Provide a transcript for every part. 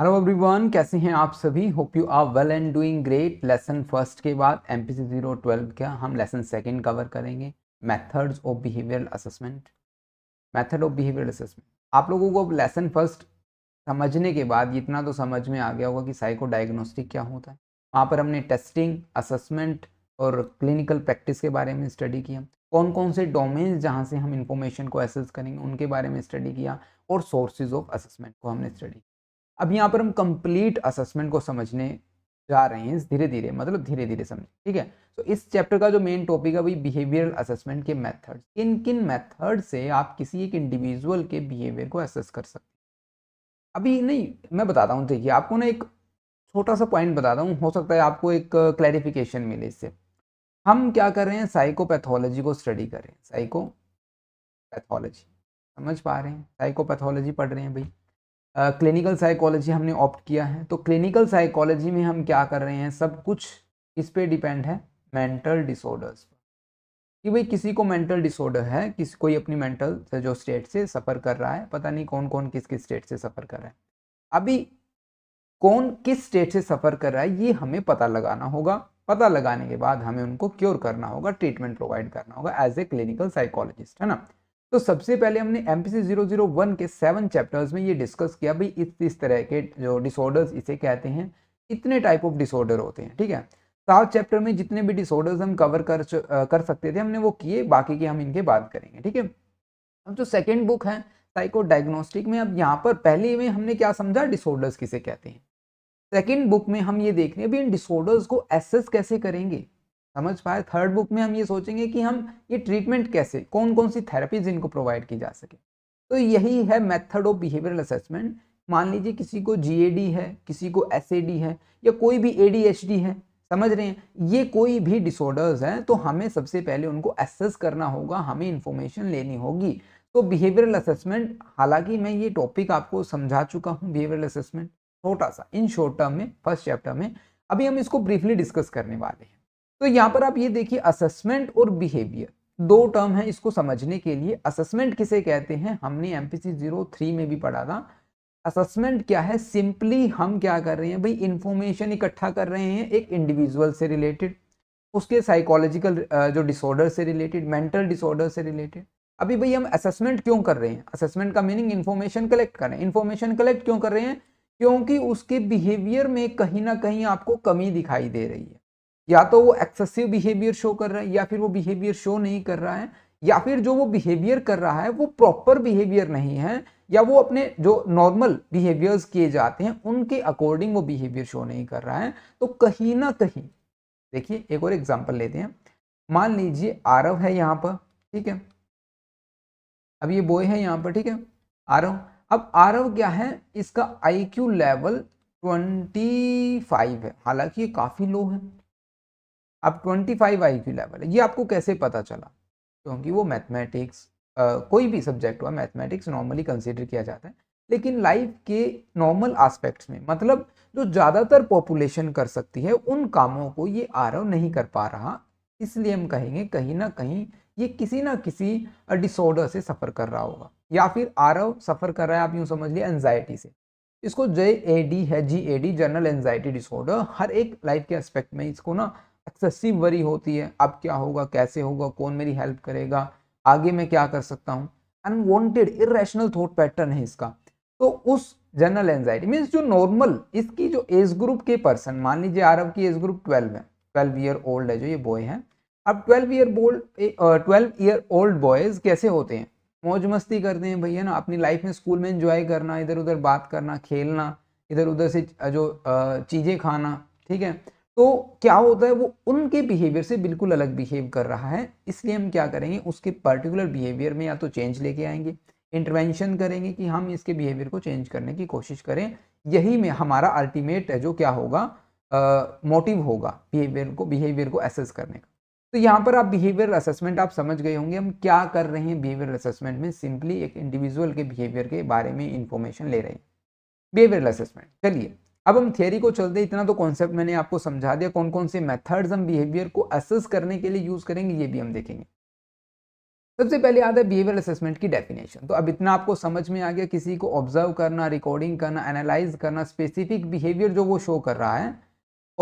hello everyone कैसे हैं आप सभी hope you are well and doing great lesson first के बाद M P C zero twelve का हम लेसन सेकंड कवर करेंगे methods of behavioural assessment method of behavioural assessment आप लोगों को लेसन फर्स्ट समझने के बाद इतना तो समझ में आ गया होगा कि साइको डायग्नोस्टिक क्या होता है वहाँ पर हमने टेस्टिंग असेसमेंट और क्लिनिकल प्रैक्टिस के बारे में स्टडी किया कौन कौन से डोमेन्स जहाँ से हम इंफॉर्मेशन को एसेस करेंगे उनके बारे में स्टडी किया और सोर्सेज ऑफ असेसमेंट को हमने स्टडी किया अब यहाँ पर हम कंप्लीट असेसमेंट को समझने जा रहे हैं धीरे धीरे मतलब धीरे धीरे समझ ठीक है तो इस चैप्टर का जो मेन टॉपिक है वही बिहेवियरल असेसमेंट के मेथड किन किन मेथड से आप किसी एक इंडिविजुअल के बिहेवियर को असेस कर सकते अभी नहीं मैं बताता हूँ देखिए आपको ना एक छोटा सा पॉइंट बताता हूँ हो सकता है आपको एक क्लैरिफिकेशन मिले इससे हम क्या कर रहे हैं साइकोपैथोलॉजी को स्टडी कर रहे हैं पैथोलॉजी समझ पा रहे हैं साइकोपैथोलॉजी पढ़ रहे हैं भाई क्लिनिकल साइकोलॉजी हमने ऑप्ट किया है तो क्लिनिकल साइकोलॉजी में हम क्या कर रहे हैं सब कुछ इस पर डिपेंड है मेंटल डिसऑर्डर्स पर कि भाई किसी को मेंटल डिसऑर्डर है किसी कोई अपनी मेंटल जो स्टेट से सफ़र कर रहा है पता नहीं कौन कौन किस किस स्टेट से सफ़र कर रहा है अभी कौन किस स्टेट से सफ़र कर रहा है ये हमें पता लगाना होगा पता लगाने के बाद हमें उनको क्योर करना होगा ट्रीटमेंट प्रोवाइड करना होगा एज ए क्लिनिकल साइकोलॉजिस्ट है ना तो सबसे पहले हमने एम पी के सेवन चैप्टर्स में ये डिस्कस किया भाई इस इस तरह के जो डिसऑर्डर्स इसे कहते हैं इतने टाइप ऑफ डिसऑर्डर होते हैं ठीक है सात चैप्टर में जितने भी डिसऑर्डर्स हम कवर कर कर सकते थे हमने वो किए बाकी की हम इनके बात करेंगे ठीक है अब जो सेकेंड बुक है साइको डायग्नोस्टिक में अब यहाँ पर पहले में हमने क्या समझा डिसऑर्डर्स किसे कहते हैं सेकेंड बुक में हम ये देख रहे हैं भी इन डिसऑर्डर्स को एसेस कैसे करेंगे समझ पाए थर्ड बुक में हम ये सोचेंगे कि हम ये ट्रीटमेंट कैसे कौन कौन सी थेरेपीज इनको प्रोवाइड की जा सके तो यही है मेथड ऑफ बिहेवियरल असेसमेंट मान लीजिए किसी को जी है किसी को एस है या कोई भी ए है समझ रहे हैं ये कोई भी डिसऑर्डर्स हैं तो हमें सबसे पहले उनको एसेस करना होगा हमें इन्फॉर्मेशन लेनी होगी तो बिहेवियरल असेसमेंट हालांकि मैं ये टॉपिक आपको समझा चुका हूँ बिहेवियरल असेसमेंट छोटा सा इन शॉर्ट टर्म में फर्स्ट चैप्टर में अभी हम इसको ब्रीफली डिस्कस करने वाले हैं तो यहाँ पर आप ये देखिए असेसमेंट और बिहेवियर दो टर्म है इसको समझने के लिए असेसमेंट किसे कहते हैं हमने एम पी थ्री में भी पढ़ा था असेसमेंट क्या है सिंपली हम क्या कर रहे हैं भाई इंफॉर्मेशन इकट्ठा कर रहे हैं एक इंडिविजुअल से रिलेटेड उसके साइकोलॉजिकल जो डिसऑर्डर से रिलेटेड मेंटल डिसऑर्डर से रिलेटेड अभी भाई हम असेसमेंट क्यों कर रहे हैं असेसमेंट का मीनिंग इन्फॉर्मेशन कलेक्ट कर रहे हैं इन्फॉर्मेशन कलेक्ट क्यों कर रहे हैं क्योंकि उसके बिहेवियर में कहीं ना कहीं आपको कमी दिखाई दे रही है या तो वो एक्सेसिव बिहेवियर शो कर रहा है या फिर वो बिहेवियर शो नहीं कर रहा है या फिर जो वो बिहेवियर कर रहा है वो प्रॉपर बिहेवियर नहीं है या वो अपने जो नॉर्मल बिहेवियर्स किए जाते हैं उनके अकॉर्डिंग वो बिहेवियर शो नहीं कर रहा है तो कहीं ना कहीं देखिए एक और एग्जाम्पल लेते हैं मान लीजिए आरव है यहाँ पर ठीक है अब ये बॉय है यहाँ पर ठीक है आरव अब आरव क्या है इसका आई लेवल ट्वेंटी है हालांकि ये काफ़ी लो है अब 25 फाइव आई क्यू लेवल है ये आपको कैसे पता चला क्योंकि वो मैथमेटिक्स कोई भी सब्जेक्ट हुआ मैथमेटिक्स नॉर्मली कंसिडर किया जाता है लेकिन लाइफ के नॉर्मल आस्पेक्ट्स में मतलब जो ज़्यादातर पॉपुलेशन कर सकती है उन कामों को ये आर नहीं कर पा रहा इसलिए हम कहेंगे कहीं ना कहीं ये किसी ना किसी डिसऑर्डर से सफ़र कर रहा होगा या फिर आर सफ़र कर रहा है आप यूँ समझ लिए एनजाइटी से इसको जे ए डी है G A D general anxiety disorder हर एक लाइफ के एस्पेक्ट में इसको ना एक्सेसिव वरी होती है अब क्या होगा कैसे होगा कौन मेरी हेल्प करेगा आगे मैं क्या कर सकता हूँ अनवॉन्टेड इेशनल थॉट पैटर्न है इसका तो उस जनरल एंजाइटी मीन्स जो नॉर्मल इसकी जो एज ग्रुप के पर्सन मान लीजिए आरव की एज ग्रुप ट्वेल्व है ट्वेल्व ईयर ओल्ड है जो ये बॉय है अब twelve year bold twelve year old boys कैसे होते हैं मौज मस्ती करते हैं भैया ना अपनी लाइफ में स्कूल में इंजॉय करना इधर उधर बात करना खेलना इधर उधर से जो चीज़ें खाना ठीक है तो क्या होता है वो उनके बिहेवियर से बिल्कुल अलग बिहेव कर रहा है इसलिए हम क्या करेंगे उसके पर्टिकुलर बिहेवियर में या तो चेंज लेके आएंगे इंटरवेंशन करेंगे कि हम इसके बिहेवियर को चेंज करने की कोशिश करें यही में हमारा अल्टीमेट जो क्या होगा मोटिव होगा बिहेवियर को बिहेवियर को असेस करने का तो यहाँ पर आप बिहेवियर असेसमेंट आप समझ गए होंगे हम क्या कर रहे हैं बिहेवियर असेसमेंट में सिंपली एक इंडिविजुअल के बिहेवियर के बारे में इंफॉर्मेशन ले रहे हैं बिहेवियर असेसमेंट चलिए अब हम थियरी को चलते इतना तो कॉन्सेप्ट मैंने आपको समझा दिया कौन कौन से मेथड्स हम बिहेवियर को असेस करने के लिए यूज़ करेंगे ये भी हम देखेंगे सबसे पहले याद है बिहेवियर असेसमेंट की डेफिनेशन तो अब इतना आपको समझ में आ गया किसी को ऑब्जर्व करना रिकॉर्डिंग करना एनालाइज करना स्पेसिफिक बिहेवियर जो वो शो कर रहा है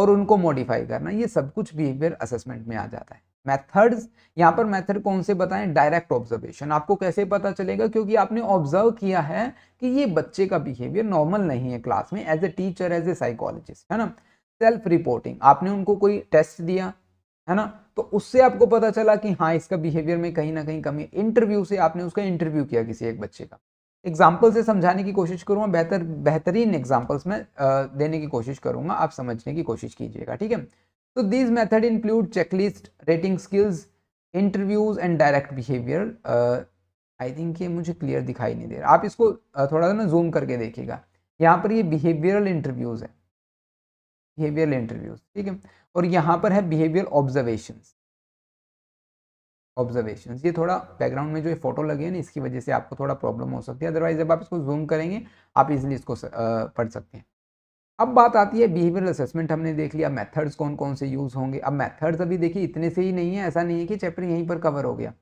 और उनको मॉडिफाई करना ये सब कुछ बिहेवियर असेसमेंट में आ जाता है मेथड्स यहाँ पर मेथड कौन से बताएं डायरेक्ट ऑब्जर्वेशन आपको कैसे पता चलेगा क्योंकि आपने ऑब्जर्व किया है कि ये बच्चे का बिहेवियर नॉर्मल नहीं है क्लास में as a teacher as a psychologist है ना सेल्फ रिपोर्टिंग आपने उनको कोई टेस्ट दिया है ना तो उससे आपको पता चला कि हाँ इसका बिहेवियर में कहीं ना कहीं कमी इंटरव्यू से आपने उसका इंटरव्यू किया किसी एक बच्चे का एग्जाम्पल से समझाने की कोशिश करूँगा बेहतर बेहतरीन एग्जाम्पल्स में देने की कोशिश करूँगा आप समझने की कोशिश कीजिएगा ठीक है तो these method include checklist rating skills interviews and direct behaviour I think ये मुझे क्लियर दिखाई नहीं दे रहा आप इसको थोड़ा सा ना जूम करके देखिएगा यहाँ पर ये बिहेवियरल इंटरव्यूज है बिहेवियरल इंटरव्यूज ठीक है और यहाँ पर है बिहेवियर ऑब्जर्वेशन ऑब्जर्वेशन ये थोड़ा बैकग्राउंड में जो ये फोटो लगे ना इसकी वजह से आपको थोड़ा प्रॉब्लम हो सकती है अदरवाइज जब आप इसको जूम करेंगे आप इजिली इसको पढ़ सकते हैं अब बात आती है बिहेवियरल असेसमेंट हमने देख लिया मेथड्स कौन कौन से यूज़ होंगे अब मेथड्स अभी देखिए इतने से ही नहीं है ऐसा नहीं है कि चैप्टर यहीं पर कवर हो गया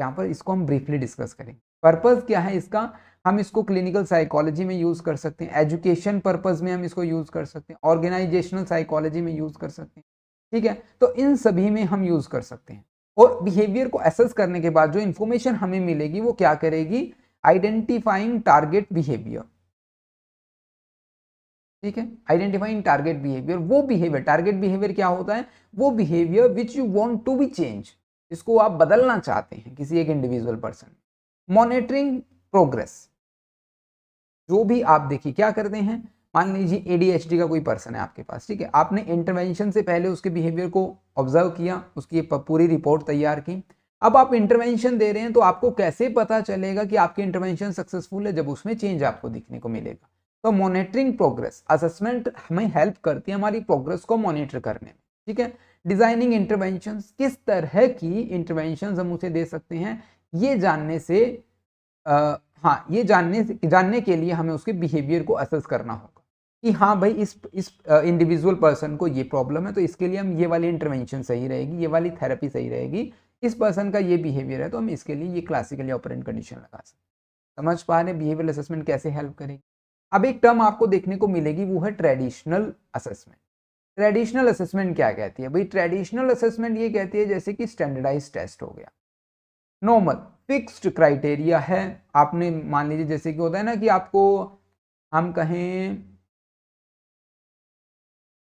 यहाँ पर इसको हम ब्रीफली डिस्कस करेंगे पर्पज़ क्या है इसका हम इसको क्लिनिकल साइकोलॉजी में यूज़ कर सकते हैं एजुकेशन पर्पज़ में हम इसको यूज़ कर सकते हैं ऑर्गेनाइजेशनल साइकोलॉजी में यूज़ कर सकते हैं ठीक है तो इन सभी में हम यूज़ कर सकते हैं और बिहेवियर को एसेस करने के बाद जो इन्फॉर्मेशन हमें मिलेगी वो क्या करेगी आइडेंटिफाइंग टारगेट बिहेवियर ठीक है आइडेंटिफाइंग टारगेट बिहेवियर वो बिहेवियर टारगेट बिहेवियर क्या होता है वो behaviour which you want to be change इसको आप बदलना चाहते हैं किसी एक इंडिविजुअल पर्सन मॉनिटरिंग प्रोग्रेस जो भी आप देखिए क्या करते हैं मान लीजिए एडीएचडी का कोई पर्सन है आपके पास ठीक है आपने इंटरवेंशन से पहले उसके बिहेवियर को ऑब्जर्व किया उसकी पूरी रिपोर्ट तैयार की अब आप इंटरवेंशन दे रहे हैं तो आपको कैसे पता चलेगा कि आपकी इंटरवेंशन सक्सेसफुल है जब उसमें चेंज आपको दिखने को मिलेगा तो मॉनिटरिंग प्रोग्रेस असेसमेंट हमें हेल्प करती है हमारी प्रोग्रेस को मॉनिटर करने में ठीक है डिजाइनिंग इंटरवेंशन किस तरह की इंटरवेंशन हम उसे दे सकते हैं ये जानने से आ, हाँ ये जानने से जानने के लिए हमें उसके बिहेवियर को असेस करना होगा कि हाँ भाई इस इस इंडिविजुअल पर्सन को ये प्रॉब्लम है तो इसके लिए हम ये वाली इंटरवेंशन सही रहेगी ये वाली थेरेपी सही रहेगी इस पर्सन का ये बिहेवियर है तो हम इसके लिए ये क्लासिकली ऑपरेंट कंडीशन लगा सकते समझ पा रहे बिहेवियर असेसमेंट कैसे हेल्प करेगी अब एक टर्म आपको देखने को मिलेगी वो है ट्रेडिशनल असेसमेंट ट्रेडिशनल असेसमेंट क्या कहती है भाई ट्रेडिशनल असेसमेंट ये कहती है जैसे कि स्टैंडर्डाइज टेस्ट हो गया नॉर्मल फिक्स्ड क्राइटेरिया है आपने मान लीजिए जैसे कि होता है ना कि आपको हम कहें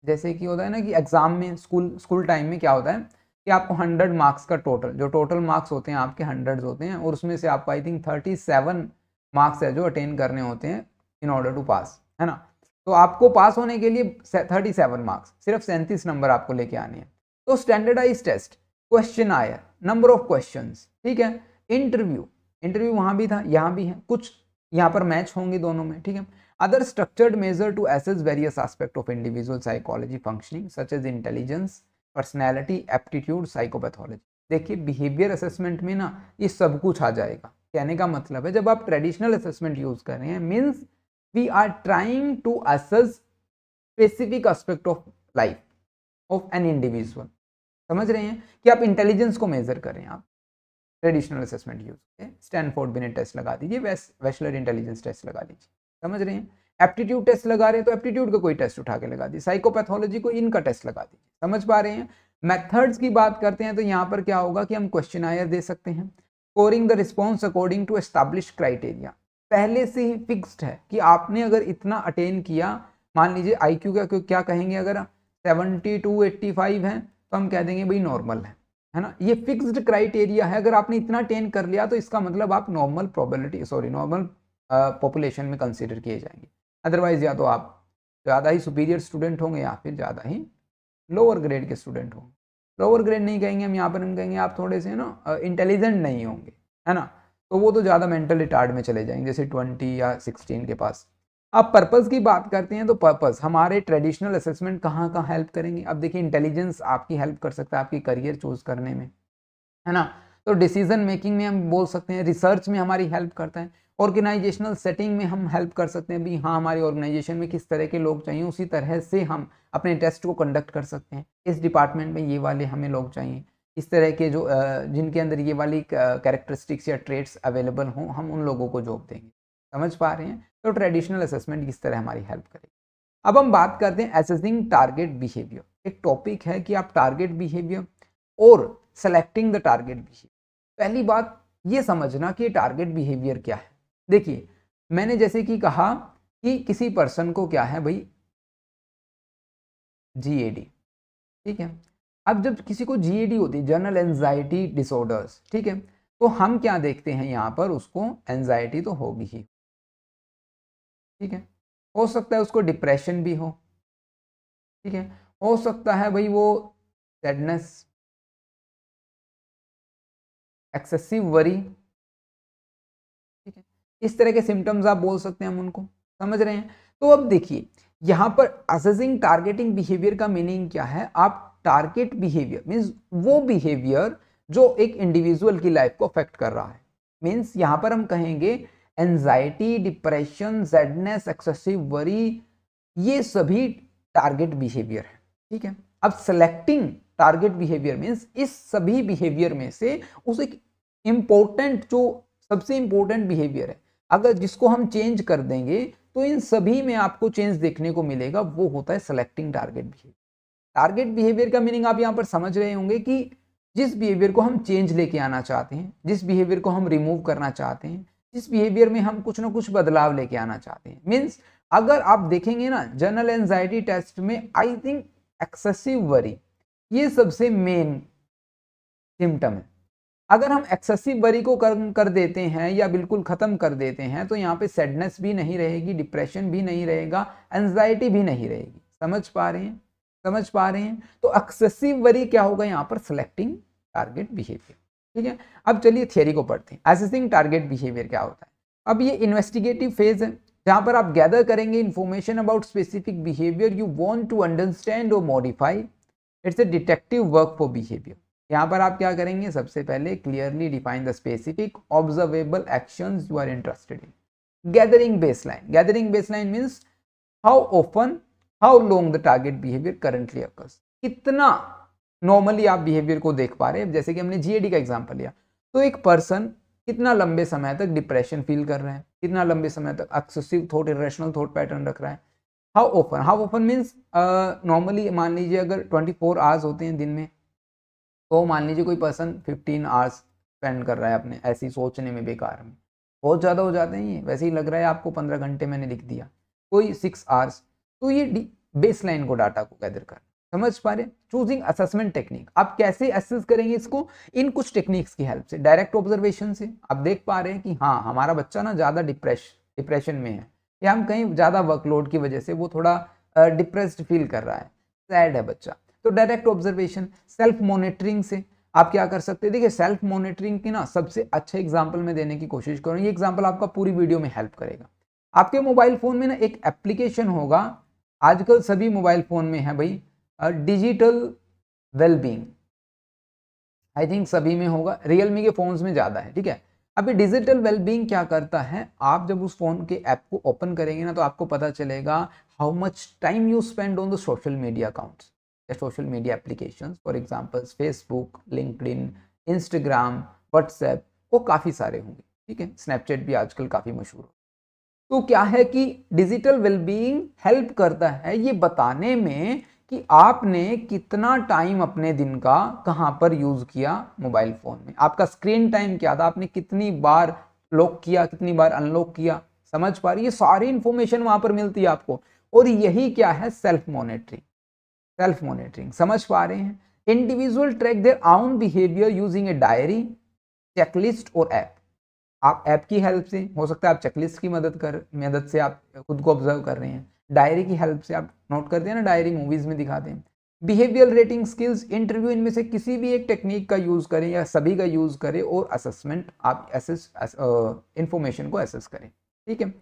जैसे कि होता है ना कि एग्जाम में स्कूल स्कूल टाइम में क्या होता है कि आपको हंड्रेड मार्क्स का टोटल जो टोटल मार्क्स होते हैं आपके हंड्रेड होते हैं और उसमें से आपको I think thirty seven marks है जो अटेन करने होते हैं इन ऑर्डर टू पास है ना तो आपको पास होने के लिए थर्टी सेवन मार्क्स सिर्फ सैंतीस नंबर आपको लेके आने हैं तो स्टैंडर्डाइज टेस्ट क्वेश्चन आया नंबर ऑफ क्वेश्चन ठीक है इंटरव्यू इंटरव्यू वहाँ भी था यहाँ भी है कुछ यहाँ पर मैच होंगे दोनों में ठीक है other structured measure to assess various aspect of individual psychology functioning such as intelligence personality aptitude psychopathology देखिए बिहेवियर असेसमेंट में ना ये सब कुछ आ जाएगा कहने का मतलब है जब आप ट्रेडिशनल असेसमेंट यूज कर रहे हैं means we are trying to assess specific aspect of life of an individual समझ रहे हैं कि आप इंटेलिजेंस को मेजर कर रहे हैं आप traditional assessment use Stanford Binet test लगा दीजिए वेस्लर इंटेलिजेंस टेस्ट लगा दीजिए समझ रहे हैं एप्टीट्यूड टेस्ट लगा रहे हैं तो एप्टीट्यूड का कोई टेस्ट उठा के लगा दीजिए साइकोपैथोलॉजी को इनका टेस्ट लगा दीजिए समझ पा रहे हैं मेथड्स की बात करते हैं तो यहाँ पर क्या होगा कि हम क्वेश्चन आयर दे सकते हैं scoring the response according to establish criteria पहले से ही फिक्स्ड है कि आपने अगर इतना अटेन किया मान लीजिए आई क्यू का क्या कहेंगे अगर सेवनटी टू एट्टी फाइव है तो हम कह देंगे भाई नॉर्मल है है ना ये फिक्स्ड क्राइटेरिया है अगर आपने इतना अटेन कर लिया तो इसका मतलब आप normal probability sorry normal population में कंसिडर किए जाएंगे अदरवाइज या तो आप ज़्यादा ही सुपीरियर स्टूडेंट होंगे या फिर ज़्यादा ही लोअर ग्रेड के स्टूडेंट होंगे लोअर ग्रेड नहीं कहेंगे हम यहाँ पर हम कहेंगे आप थोड़े से ना इंटेलिजेंट नहीं होंगे है ना तो वो तो ज़्यादा मेंटल रिटार्ड में चले जाएंगे जैसे ट्वेंटी या सिक्सटीन के पास अब पर्पज़ की बात करते हैं तो पर्पज़ हमारे ट्रेडिशनल असेसमेंट कहाँ कहाँ हेल्प करेंगे अब देखिए इंटेलिजेंस आपकी हेल्प कर सकता है आपकी करियर चूज करने में है ना तो डिसीजन मेकिंग में हम बोल सकते हैं रिसर्च में हमारी हेल्प करता है ऑर्गेनाइजेशनल सेटिंग में हम हेल्प कर सकते हैं भाई हाँ हमारे ऑर्गेनाइजेशन में किस तरह के लोग चाहिए उसी तरह से हम अपने टेस्ट को कंडक्ट कर सकते हैं इस डिपार्टमेंट में ये वाले हमें लोग चाहिए इस तरह के जो जिनके अंदर ये वाली कैरेक्टरिस्टिक्स या ट्रेड्स अवेलेबल हों हम उन लोगों को जॉब देंगे समझ पा रहे हैं तो ट्रेडिशनल असेसमेंट इस तरह हमारी हेल्प करेगी अब हम बात करते हैं असेसिंग टारगेट बिहेवियर एक टॉपिक है कि आप टारगेट बिहेवियर और सेलेक्टिंग द टारगेट बिहेवियर पहली बात ये समझना कि टारगेट बिहेवियर क्या है देखिए मैंने जैसे कि कहा कि किसी पर्सन को क्या है भाई जी ठीक है अब जब किसी को जीएडी होती है जनरल एनजाइटी डिसऑर्डर्स ठीक है तो हम क्या देखते हैं यहाँ पर उसको एनजाइटी तो होगी ही ठीक है हो सकता है उसको डिप्रेशन भी हो ठीक है हो सकता है भाई वो सैडनेस एक्सेसिव वरी ठीक है इस तरह के सिम्टम्स आप बोल सकते हैं हम उनको समझ रहे हैं तो अब देखिए यहाँ पर असेसिंग टारगेटिंग बिहेवियर का मीनिंग क्या है आप टारगेट बिहेवियर मीन्स वो बिहेवियर जो एक इंडिविजुअल की लाइफ को अफेक्ट कर रहा है मीन्स यहाँ पर हम कहेंगे anxiety depression sadness excessive worry ये सभी टारगेट बिहेवियर है ठीक है अब सेलेक्टिंग टारगेट बिहेवियर मीन्स इस सभी बिहेवियर में से उस एक इम्पोर्टेंट जो सबसे इम्पोर्टेंट बिहेवियर है अगर जिसको हम चेंज कर देंगे तो इन सभी में आपको चेंज देखने को मिलेगा वो होता है selecting target behaviour target behaviour का मीनिंग आप यहाँ पर समझ रहे होंगे कि जिस बिहेवियर को हम चेंज लेके आना चाहते हैं जिस बिहेवियर को हम रिमूव करना चाहते हैं जिस बिहेवियर में हम कुछ ना कुछ बदलाव लेके आना चाहते हैं मीन्स अगर आप देखेंगे ना जनरल एनजाइटी टेस्ट में आई थिंक एक्सेसिव वरी ये सबसे मेन सिम्टम है अगर हम एक्सेसिव वरी को कर कर देते हैं या बिल्कुल ख़त्म कर देते हैं तो यहाँ पे सैडनेस भी नहीं रहेगी डिप्रेशन भी नहीं रहेगा एनजाइटी भी नहीं रहेगी समझ पा रहे हैं समझ पा रहे हैं तो एक्सेसिव वरी क्या होगा यहाँ पर सिलेक्टिंग टारगेट बिहेवियर ठीक है अब चलिए थियरी को पढ़ते हैं एसेसिंग टारगेट बिहेवियर क्या होता है अब ये इन्वेस्टिगेटिव फेज है जहाँ पर आप गैदर करेंगे information about specific behaviour you want to understand और modify it's a detective work for behaviour यहाँ पर आप क्या करेंगे सबसे पहले clearly define the specific observable action you are interested in gathering baseline gathering baseline means how often how long the target behaviour currently occurs कितना normally आप behaviour को देख पा रहे हैं जैसे कि हमने जीएडी का एग्जाम्पल लिया तो एक पर्सन कितना लंबे समय तक डिप्रेशन फील कर रहे हैं कितना लंबे समय तक excessive thought irrational thought pattern रख रहा है how often how often means normally मान लीजिए अगर 24 फोर आवर्स होते हैं दिन में तो मान लीजिए कोई पर्सन 15 आवर्स स्पेंड कर रहा है अपने ऐसी सोचने में बेकार में बहुत ज़्यादा हो जाते हैं ये वैसे ही लग रहा है आपको पंद्रह घंटे मैंने लिख दिया कोई सिक्स आवर्स तो ये बेस लाइन को डाटा को गैदर कर समझ पा रहे चूजिंग असेसमेंट टेक्निक आप कैसे असेस करेंगे इसको इन कुछ टेक्निक्स की हेल्प से डायरेक्ट ऑब्जर्वेशन से आप देख पा रहे हैं कि हाँ हमारा बच्चा ना ज़्यादा डिप्रेश डिप्रेशन में है या हम कहीं ज़्यादा वर्कलोड की वजह से वो थोड़ा uh, फील कर रहा है सैड है बच्चा तो डायरेक्ट ऑब्जर्वेशन सेल्फ मॉनिटरिंग से आप क्या कर सकते हैं देखिए सेल्फ मॉनिटरिंग की ना सबसे अच्छे एग्जाम्पल में देने की कोशिश करूँ ये एग्जाम्पल आपका पूरी वीडियो में हेल्प करेगा आपके मोबाइल फ़ोन में ना एक एप्लीकेशन होगा आजकल सभी मोबाइल फ़ोन में है भाई डिजिटल वेलबींग आई थिंक सभी में होगा रियलमी के फ़ोन्स में ज़्यादा है ठीक है अभी डिजिटल वेलबींग क्या करता है आप जब उस फ़ोन के ऐप को ओपन करेंगे ना तो आपको पता चलेगा how much time you spend on the social media accounts या social media application for example Facebook LinkedIn Instagram WhatsApp वो काफ़ी सारे होंगे ठीक है स्नैपचैट भी आजकल काफ़ी मशहूर हो तो क्या है कि डिजिटल वेलबींग हेल्प करता है ये बताने में कि आपने कितना टाइम अपने दिन का कहाँ पर यूज़ किया मोबाइल फ़ोन में आपका स्क्रीन टाइम क्या था आपने कितनी बार लॉक किया कितनी बार अनलॉक किया समझ पा रही ये सारी इन्फॉर्मेशन वहाँ पर मिलती है आपको और यही क्या है सेल्फ मॉनिटरिंग सेल्फ मॉनिटरिंग समझ पा रहे हैं individual track their own behaviour using a diary checklist और ऐप आप ऐप की हेल्प से हो सकता है आप चेकलिस्ट की मदद कर मदद से आप खुद को ऑब्जर्व कर रहे हैं डायरी की हेल्प से आप नोट करते हैं ना डायरी मूवीज़ में दिखाते हैं बिहेवियर रेटिंग स्किल्स इंटरव्यू इनमें से किसी भी एक टेक्निक का यूज़ करें या सभी का यूज़ करें और असेसमेंट आप एसेस इंफॉर्मेशन को एसेस करें ठीक है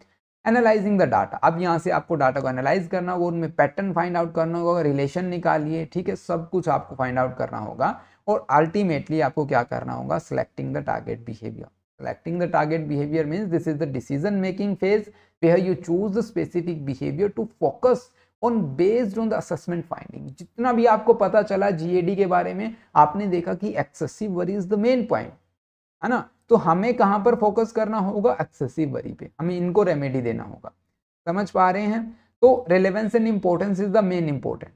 एनालाइजिंग द डाटा अब यहाँ से आपको डाटा को एनालाइज करना होगा उनमें पैटर्न फाइंड आउट करना होगा रिलेशन निकालिए ठीक है सब कुछ आपको फाइंड आउट करना होगा और अल्टीमेटली आपको क्या करना होगा selecting the target behaviour Selecting the target behavior means this is the decision making phase where you choose the specific behavior to focus on based on the assessment finding जितना भी आपको पता चला जीएडी के बारे में आपने देखा कि excessive worry is the main point है ना तो हमें कहाँ पर फोकस करना होगा एक्सेसिव वरी पे हमें इनको रेमेडी देना होगा समझ पा रहे हैं तो relevance and importance is the main important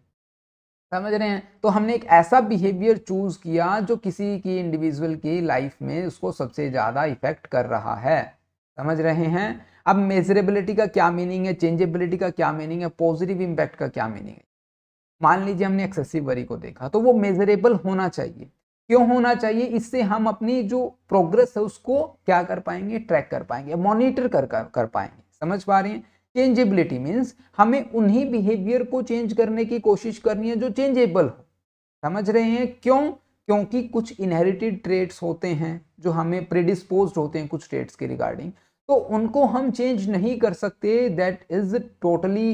समझ रहे हैं तो हमने एक ऐसा बिहेवियर चूज किया जो किसी की इंडिविजुअल की लाइफ में उसको सबसे ज़्यादा इफेक्ट कर रहा है समझ रहे हैं अब मेजरेबिलिटी का क्या मीनिंग है चेंजेबिलिटी का क्या मीनिंग है पॉजिटिव इम्पैक्ट का क्या मीनिंग है मान लीजिए हमने एक्सेसिव वरी को देखा तो वो मेजरेबल होना चाहिए क्यों होना चाहिए इससे हम अपनी जो प्रोग्रेस है उसको क्या कर पाएंगे ट्रैक कर पाएंगे मॉनिटर कर कर, कर पाएंगे समझ पा रहे हैं चेंजेबिलिटी मीन्स हमें उन्हीं बिहेवियर को चेंज करने की कोशिश करनी है जो चेंजेबल हो समझ रहे हैं क्यों क्योंकि कुछ इनहेरिटेड ट्रेड्स होते हैं जो हमें प्रिडिस्पोज होते हैं कुछ ट्रेड्स के रिगार्डिंग तो उनको हम चेंज नहीं कर सकते that is totally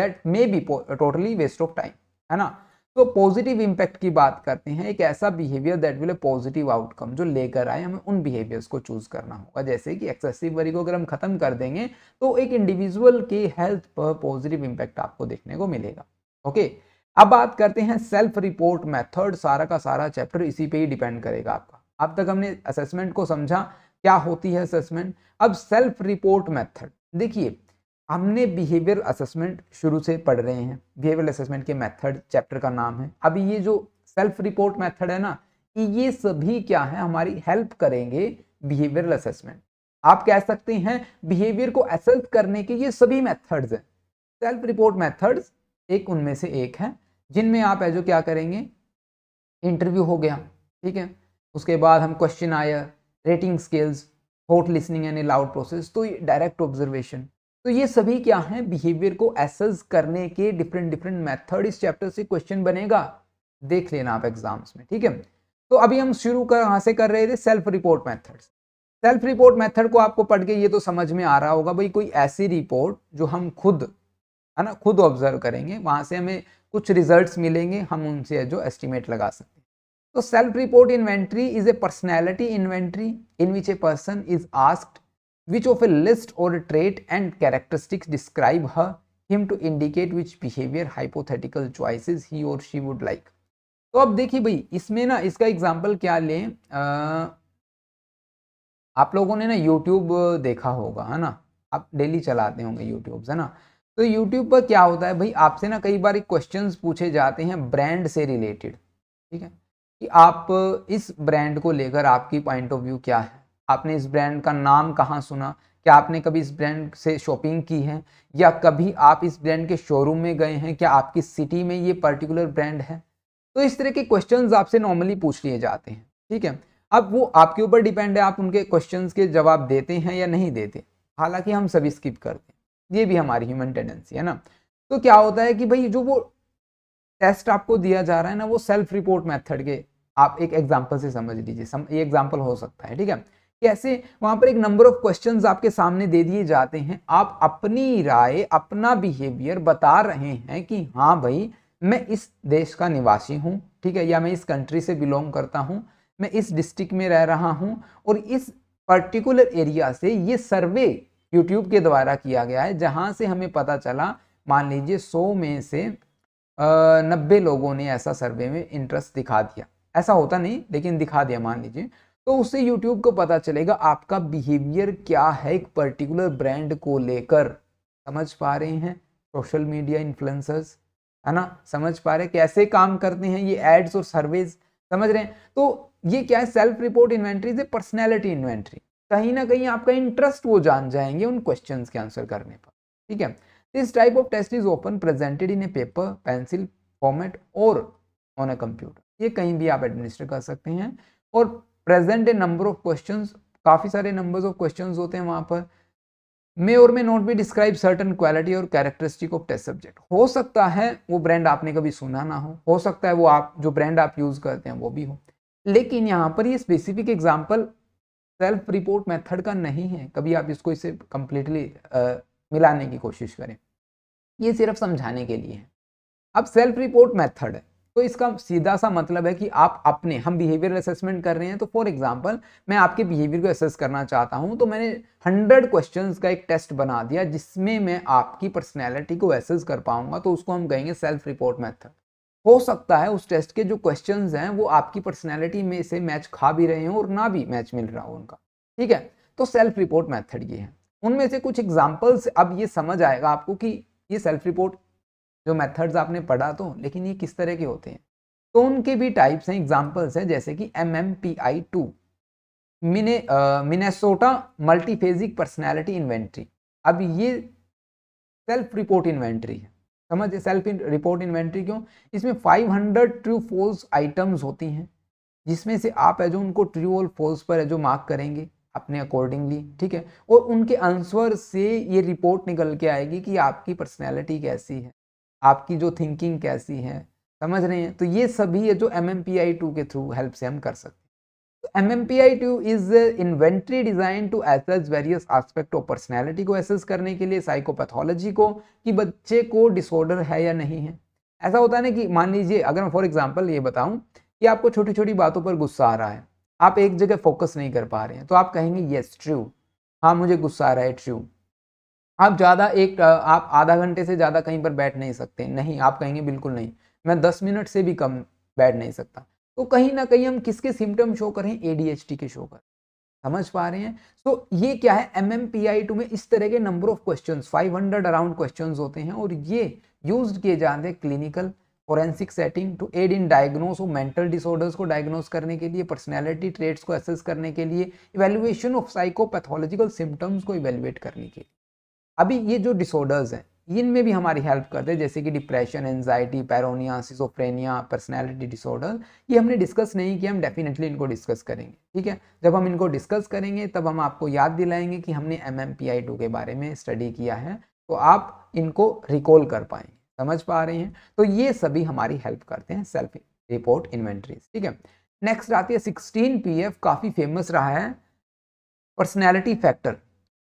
that may be totally waste of time है ना तो पॉजिटिव इम्पैक्ट की बात करते हैं एक ऐसा behaviour that will a positive outcome जो लेकर आए हमें उन बिहेवियर्स को चूज करना होगा जैसे कि एक्सेसिव वरी को अगर हम खत्म कर देंगे तो एक इंडिविजुअल के हेल्थ पर पॉजिटिव इम्पैक्ट आपको देखने को मिलेगा ओके अब बात करते हैं सेल्फ रिपोर्ट मैथड सारा का सारा चैप्टर इसी पे ही डिपेंड करेगा आपका अब तक हमने असेसमेंट को समझा क्या होती है असेसमेंट अब सेल्फ रिपोर्ट मैथड देखिए हमने बिहेवियर असेसमेंट शुरू से पढ़ रहे हैं बिहेवियर असेसमेंट के मेथड चैप्टर का नाम है अब ये जो सेल्फ रिपोर्ट मेथड है ना ये सभी क्या है हमारी हेल्प करेंगे बिहेवियरल असेसमेंट आप कह सकते हैं बिहेवियर को असेस करने के ये सभी मेथड्स हैं सेल्फ रिपोर्ट मेथड्स एक उनमें से एक है जिनमें आप एजो क्या करेंगे इंटरव्यू हो गया ठीक है उसके बाद हम क्वेश्चन आया रेटिंग स्केल्स होट listening and aloud process तो ये डायरेक्ट ऑब्जर्वेशन तो ये सभी क्या है बिहेवियर को एसेस करने के डिफरेंट डिफरेंट मेथड इस चैप्टर से क्वेश्चन बनेगा देख लेना आप एग्जाम्स में ठीक है तो अभी हम शुरू कर कहाँ से कर रहे थे self report methods self report method को आपको पढ़ के ये तो समझ में आ रहा होगा भाई कोई ऐसी रिपोर्ट जो हम खुद है ना खुद ऑब्जर्व करेंगे वहाँ से हमें कुछ रिजल्ट्स मिलेंगे हम उनसे जो एस्टिमेट लगा सकते हैं तो self report inventory is a personality inventory in which a person is asked which of a list और trait and characteristics describe her him to indicate which behaviour hypothetical hypothetical he और she would like तो अब देखिए भाई इसमें ना इसका example क्या लें आ, आप लोगों ने ना यूट्यूब देखा होगा है ना आप डेली चलाते होंगे यूट्यूब है ना तो यूट्यूब पर क्या होता है भाई आपसे ना कई बार क्वेश्चन पूछे जाते हैं ब्रांड से रिलेटेड ठीक है कि आप इस ब्रांड को लेकर आपकी पॉइंट ऑफ व्यू क्या है आपने इस ब्रांड का नाम कहाँ सुना क्या आपने कभी इस ब्रांड से शॉपिंग की है या कभी आप इस ब्रांड के शोरूम में गए हैं क्या आपकी सिटी में ये पर्टिकुलर ब्रांड है तो इस तरह के क्वेश्चन आपसे नॉर्मली पूछ लिए जाते हैं ठीक है अब वो आपके ऊपर डिपेंड है आप उनके क्वेश्चन के जवाब देते हैं या नहीं देते हालांकि हम सभी स्किप करते हैं ये भी हमारी ह्यूमन टेंडेंसी है ना तो क्या होता है कि भाई जो वो टेस्ट आपको दिया जा रहा है ना वो सेल्फ रिपोर्ट मेथड के आप एक एग्जाम्पल से समझ लीजिए सम, ये हो सकता है ठीक है ऐसे वहां पर एक नंबर ऑफ क्वेश्चंस आपके सामने दे दिए जाते हैं आप अपनी राय अपना बिहेवियर बता रहे हैं कि हाँ भाई मैं इस देश का निवासी हूँ ठीक है या मैं इस कंट्री से बिलोंग करता हूँ मैं इस डिस्ट्रिक्ट में रह रहा हूँ और इस पर्टिकुलर एरिया से ये सर्वे यूट्यूब के द्वारा किया गया है जहाँ से हमें पता चला मान लीजिए सौ में से नब्बे लोगों ने ऐसा सर्वे में इंटरेस्ट दिखा दिया ऐसा होता नहीं लेकिन दिखा दिया मान लीजिए तो उससे यूट्यूब को पता चलेगा आपका बिहेवियर क्या है एक पर्टिकुलर ब्रांड को लेकर समझ पा रहे हैं सोशल मीडिया इन्फ्लुएंसर्स है ना समझ पा रहे कैसे काम करते हैं ये एड्स और सर्वेज समझ रहे हैं तो ये क्या है सेल्फ रिपोर्ट इन्वेंट्री से पर्सनैलिटी इन्वेंट्री कहीं ना कहीं आपका इंटरेस्ट वो जान जाएंगे उन क्वेश्चन के आंसर करने पर ठीक है this type of test is often presented in a paper pencil format और ऑन अ कंप्यूटर ये कहीं भी आप एडमिनिस्टर कर सकते हैं और present a number of question काफ़ी सारे नंबर्स ऑफ क्वेश्चन होते हैं वहाँ पर मे और may not be describe certain quality और कैरेक्टरिस्टिक ऑफ टेस्ट सब्जेक्ट हो सकता है वो ब्रांड आपने कभी सुना ना हो हो सकता है वो आप जो ब्रांड आप यूज़ करते हैं वो भी हो लेकिन यहाँ पर ये specific example self report method का नहीं है कभी आप इसको इसे कम्प्लीटली मिलाने की कोशिश करें ये सिर्फ समझाने के लिए है अब सेल्फ रिपोर्ट मेथड है तो इसका सीधा सा मतलब है कि आप अपने हम बिहेवियर असेसमेंट कर रहे हैं तो फॉर एग्जाम्पल मैं आपके बिहेवियर को असेस करना चाहता हूँ तो मैंने हंड्रेड क्वेश्चन का एक टेस्ट बना दिया जिसमें मैं आपकी पर्सनैलिटी को असेस कर पाऊंगा तो उसको हम कहेंगे सेल्फ रिपोर्ट मैथड हो सकता है उस टेस्ट के जो क्वेश्चन हैं वो आपकी पर्सनैलिटी में से मैच खा भी रहे हों और ना भी मैच मिल रहा हो उनका ठीक है तो सेल्फ रिपोर्ट मैथड ये है उनमें से कुछ एग्जाम्पल्स अब ये समझ आएगा आपको कि ये सेल्फ रिपोर्ट जो मेथड्स आपने पढ़ा तो लेकिन ये किस तरह के होते हैं तो उनके भी टाइप्स हैं एग्जांपल्स हैं जैसे कि M M P I two मिने मिनेसोटा मल्टीफेजिक पर्सनैलिटी इन्वेंट्री अब ये सेल्फ रिपोर्ट इन्वेंट्री है समझिए सेल्फ रिपोर्ट इन्वेंट्री क्यों इसमें 500 ट्रू फोल्स आइटम्स होती हैं जिसमें से आप है जो उनको ट्रू और फोल्स पर है जो मार्क करेंगे अपने अकॉर्डिंगली ठीक है और उनके आंसर से ये रिपोर्ट निकल के आएगी कि आपकी पर्सनैलिटी कैसी है आपकी जो थिंकिंग कैसी है समझ रहे हैं तो ये सभी है जो M M P I two के थ्रू हेल्प से हम कर सकते हैं M M P I two is inventory design to assess various aspect of personality को एसेस करने के लिए साइकोपैथोलॉजी को कि बच्चे को डिसऑर्डर है या नहीं है ऐसा होता है ना कि मान लीजिए अगर मैं फॉर एग्जाम्पल ये बताऊँ कि आपको छोटी छोटी बातों पर गुस्सा आ रहा है आप एक जगह फोकस नहीं कर पा रहे हैं तो आप कहेंगे येस ट्रू हाँ मुझे गुस्सा आ रहा है ट्रू आप ज़्यादा एक आप आधा घंटे से ज़्यादा कहीं पर बैठ नहीं सकते नहीं आप कहेंगे बिल्कुल नहीं मैं दस मिनट से भी कम बैठ नहीं सकता तो कहीं ना कहीं हम किसके सिम्टम शो करें ए के शो कर समझ पा रहे हैं सो तो so, ये क्या है M M P I two में इस तरह के number of question five hundred around question होते हैं और ये यूज किए जाते हैं clinical forensic setting to aid in diagnose और मेंटल डिसऑर्डर्स को डायग्नोस करने के लिए पर्सनैलिटी ट्रेट्स को एसेस करने के लिए इवेल्युएशन ऑफ साइकोपैथोलॉजिकल सिम्टम्स को इवेल्युएट करने के लिए अभी ये जो डिसऑर्डर्स हैं इनमें भी हमारी हेल्प करते हैं जैसे कि depression anxiety paranoia schizophrenia personality disorder ये हमने डिस्कस नहीं किया हम डेफिनेटली इनको डिस्कस करेंगे ठीक है जब हम इनको डिस्कस करेंगे तब हम आपको याद दिलाएंगे कि हमने M M P I two के बारे में स्टडी किया है तो आप इनको रिकॉल कर पाएंगे समझ पा रहे हैं तो ये सभी हमारी हेल्प करते हैं सेल्फ रिपोर्ट इन्वेंट्रीज ठीक है नेक्स्ट आती है सिक्सटीन पी एफ काफ़ी फेमस रहा है पर्सनैलिटी फैक्टर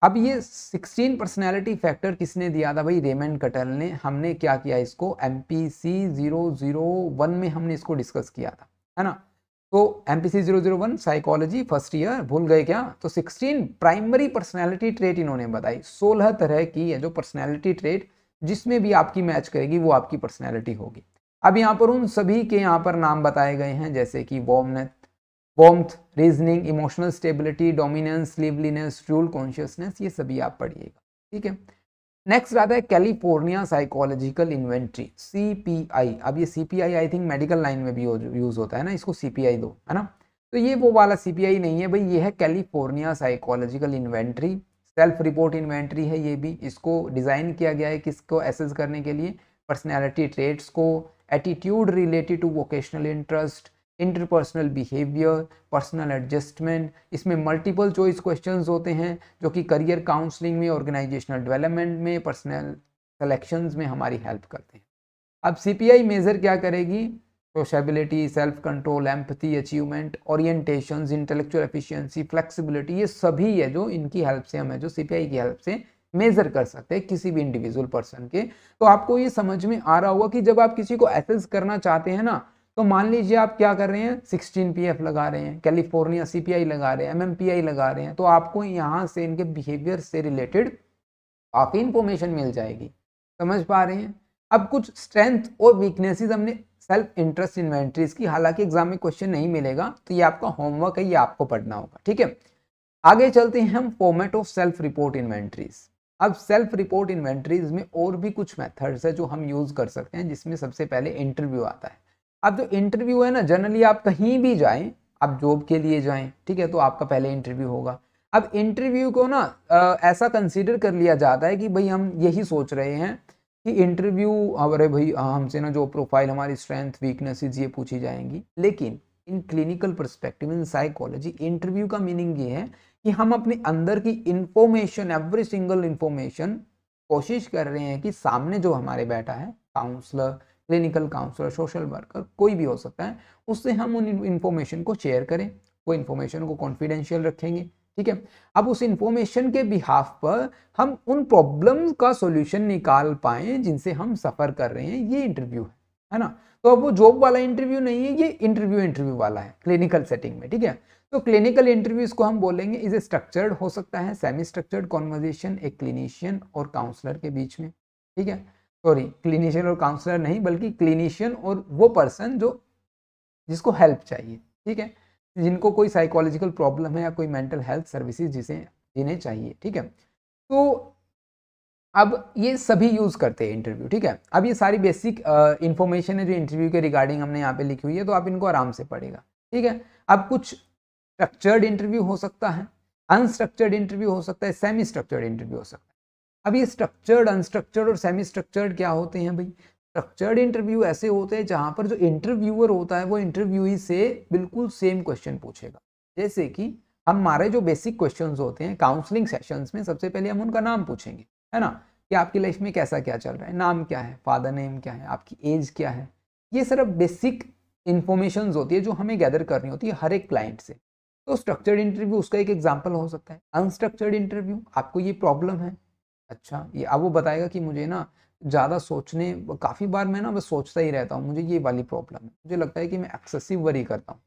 अब ये 16 पर्सनैलिटी फैक्टर किसने दिया था भाई रेमेंड कटल ने हमने क्या किया इसको M P C zero zero one में हमने इसको डिस्कस किया था है ना तो M P C zero zero one psychology first year भूल गए क्या तो 16 प्राइमरी पर्सनैलिटी ट्रेट इन्होंने बताई 16 तरह की है जो पर्सनैलिटी ट्रेट जिसमें भी आपकी मैच करेगी वो आपकी पर्सनैलिटी होगी अब यहाँ पर उन सभी के यहाँ पर नाम बताए गए हैं जैसे कि वॉमनेथ warmth reasoning emotional stability dominance liveliness rule consciousness ये सभी आप पढ़िएगा ठीक है नेक्स्ट आता है कैलिफोर्निया साइकोलॉजिकल इन्वेंट्री आई अब ये P I think medical line में भी यूज होता है ना इसको आई दो है ना तो ये वो वाला आई नहीं है भाई ये है California psychological inventory self report inventory है ये भी इसको डिज़ाइन किया गया है किसको एसेस करने के लिए पर्सनैलिटी ट्रेट्स को attitude related to vocational interest interpersonal behaviour personal adjustment इसमें मल्टीपल चॉइस क्वेश्चंस होते हैं जो कि करियर काउंसलिंग में ऑर्गेनाइजेशनल डेवलपमेंट में पर्सनल सेलेक्शंस में हमारी हेल्प करते हैं अब सीपीआई मेजर क्या करेगी sociability self control empathy achievement orientations intellectual efficiency flexibility ये सभी है जो इनकी हेल्प से हमें जो आई की हेल्प से मेजर कर सकते हैं किसी भी इंडिविजुअल पर्सन के तो आपको ये समझ में आ रहा होगा कि जब आप किसी को एसेस करना चाहते हैं ना तो मान लीजिए आप क्या कर रहे हैं सिक्सटीन पी एफ लगा रहे हैं कैलिफोर्निया सी पी आई लगा रहे हैं एम एम पी आई लगा रहे हैं तो आपको यहाँ से इनके बिहेवियर से रिलेटेड काफ़ी इंफॉर्मेशन मिल जाएगी समझ पा रहे हैं अब कुछ स्ट्रेंथ और वीकनेसेस हमने सेल्फ इंटरेस्ट इन्वेंट्रीज की हालांकि एग्जाम में क्वेश्चन नहीं मिलेगा तो ये आपका होमवर्क है ये आपको पढ़ना होगा ठीक है आगे चलते हैं हम format of self report inventories अब सेल्फ रिपोर्ट इन्वेंट्रीज में और भी कुछ मेथड्स है जो हम यूज़ कर सकते हैं जिसमें सबसे पहले इंटरव्यू आता है अब जो इंटरव्यू है ना जनरली आप कहीं भी जाएं आप जॉब के लिए जाएं ठीक है तो आपका पहले इंटरव्यू होगा अब इंटरव्यू को ना आ, ऐसा कंसीडर कर लिया जाता है कि भाई हम यही सोच रहे हैं कि इंटरव्यू अरे भाई हाँ, हमसे ना जो प्रोफाइल हमारी स्ट्रेंथ वीकनेसेस ये पूछी जाएंगी लेकिन in clinical perspective in psychology interview का मीनिंग ये है कि हम अपने अंदर की इंफॉर्मेशन एवरी सिंगल इंफॉर्मेशन कोशिश कर रहे हैं कि सामने जो हमारे बैठा है counsellor clinical counsellor social worker कोई भी हो सकता है उससे हम उन इन्फॉर्मेशन को शेयर करें वो इन्फॉर्मेशन को कॉन्फिडेंशियल रखेंगे ठीक है अब उस इन्फॉर्मेशन के बिहाफ पर हम उन प्रॉब्लम का सोल्यूशन निकाल पाए जिनसे हम सफ़र कर रहे हैं ये इंटरव्यू है है ना तो अब वो जॉब वाला इंटरव्यू नहीं है ये इंटरव्यू इंटरव्यू वाला है क्लिनिकल सेटिंग में ठीक है तो क्लिनिकल इंटरव्यू इसको हम बोलेंगे इज ए स्ट्रक्चर्ड हो सकता है सेमी स्ट्रक्चर्ड कॉन्वर्जेशन एक क्लिनिशियन और काउंसलर के बीच में ठीक है सॉरी क्लिनिशियन और काउंसलर नहीं बल्कि क्लिनिशियन और वो पर्सन जो जिसको हेल्प चाहिए ठीक है जिनको कोई साइकोलॉजिकल प्रॉब्लम है या कोई मेंटल हेल्थ सर्विसेज जिसे जिन्हें चाहिए ठीक है तो अब ये सभी यूज़ करते हैं इंटरव्यू ठीक है अब ये सारी बेसिक इन्फॉर्मेशन है जो इंटरव्यू के रिगार्डिंग हमने यहाँ पे लिखी हुई है तो आप इनको आराम से पढ़ेगा ठीक है अब कुछ स्ट्रक्चर्ड इंटरव्यू हो सकता है अनस्ट्रक्चर्ड इंटरव्यू हो सकता है सेमी स्ट्रक्चर्ड इंटरव्यू हो सकता है अब ये स्ट्रक्चर्ड अनस्ट्रक्चर्ड और सेमी स्ट्रक्चर्ड क्या होते हैं भाई स्ट्रक्चर्ड इंटरव्यू ऐसे होते हैं जहाँ पर जो इंटरव्यूअर होता है वो इंटरव्यू से बिल्कुल सेम क्वेश्चन पूछेगा जैसे कि हमारे जो बेसिक क्वेश्चन होते हैं काउंसलिंग सेशंस में सबसे पहले हम उनका नाम पूछेंगे है ना कि आपकी लाइफ में कैसा क्या चल रहा है नाम क्या है फादर नेम क्या है आपकी एज क्या है ये सिर्फ बेसिक इन्फॉर्मेशन होती है जो हमें गैदर करनी होती है हर एक क्लाइंट से तो स्ट्रक्चर्ड इंटरव्यू उसका एक एग्जाम्पल हो सकता है अनस्ट्रक्चर्ड इंटरव्यू आपको ये प्रॉब्लम है अच्छा ये अब वो बताएगा कि मुझे ना ज़्यादा सोचने काफ़ी बार मैं ना बस सोचता ही रहता हूँ मुझे ये वाली प्रॉब्लम है मुझे लगता है कि मैं एक्सेसिव वरी करता हूँ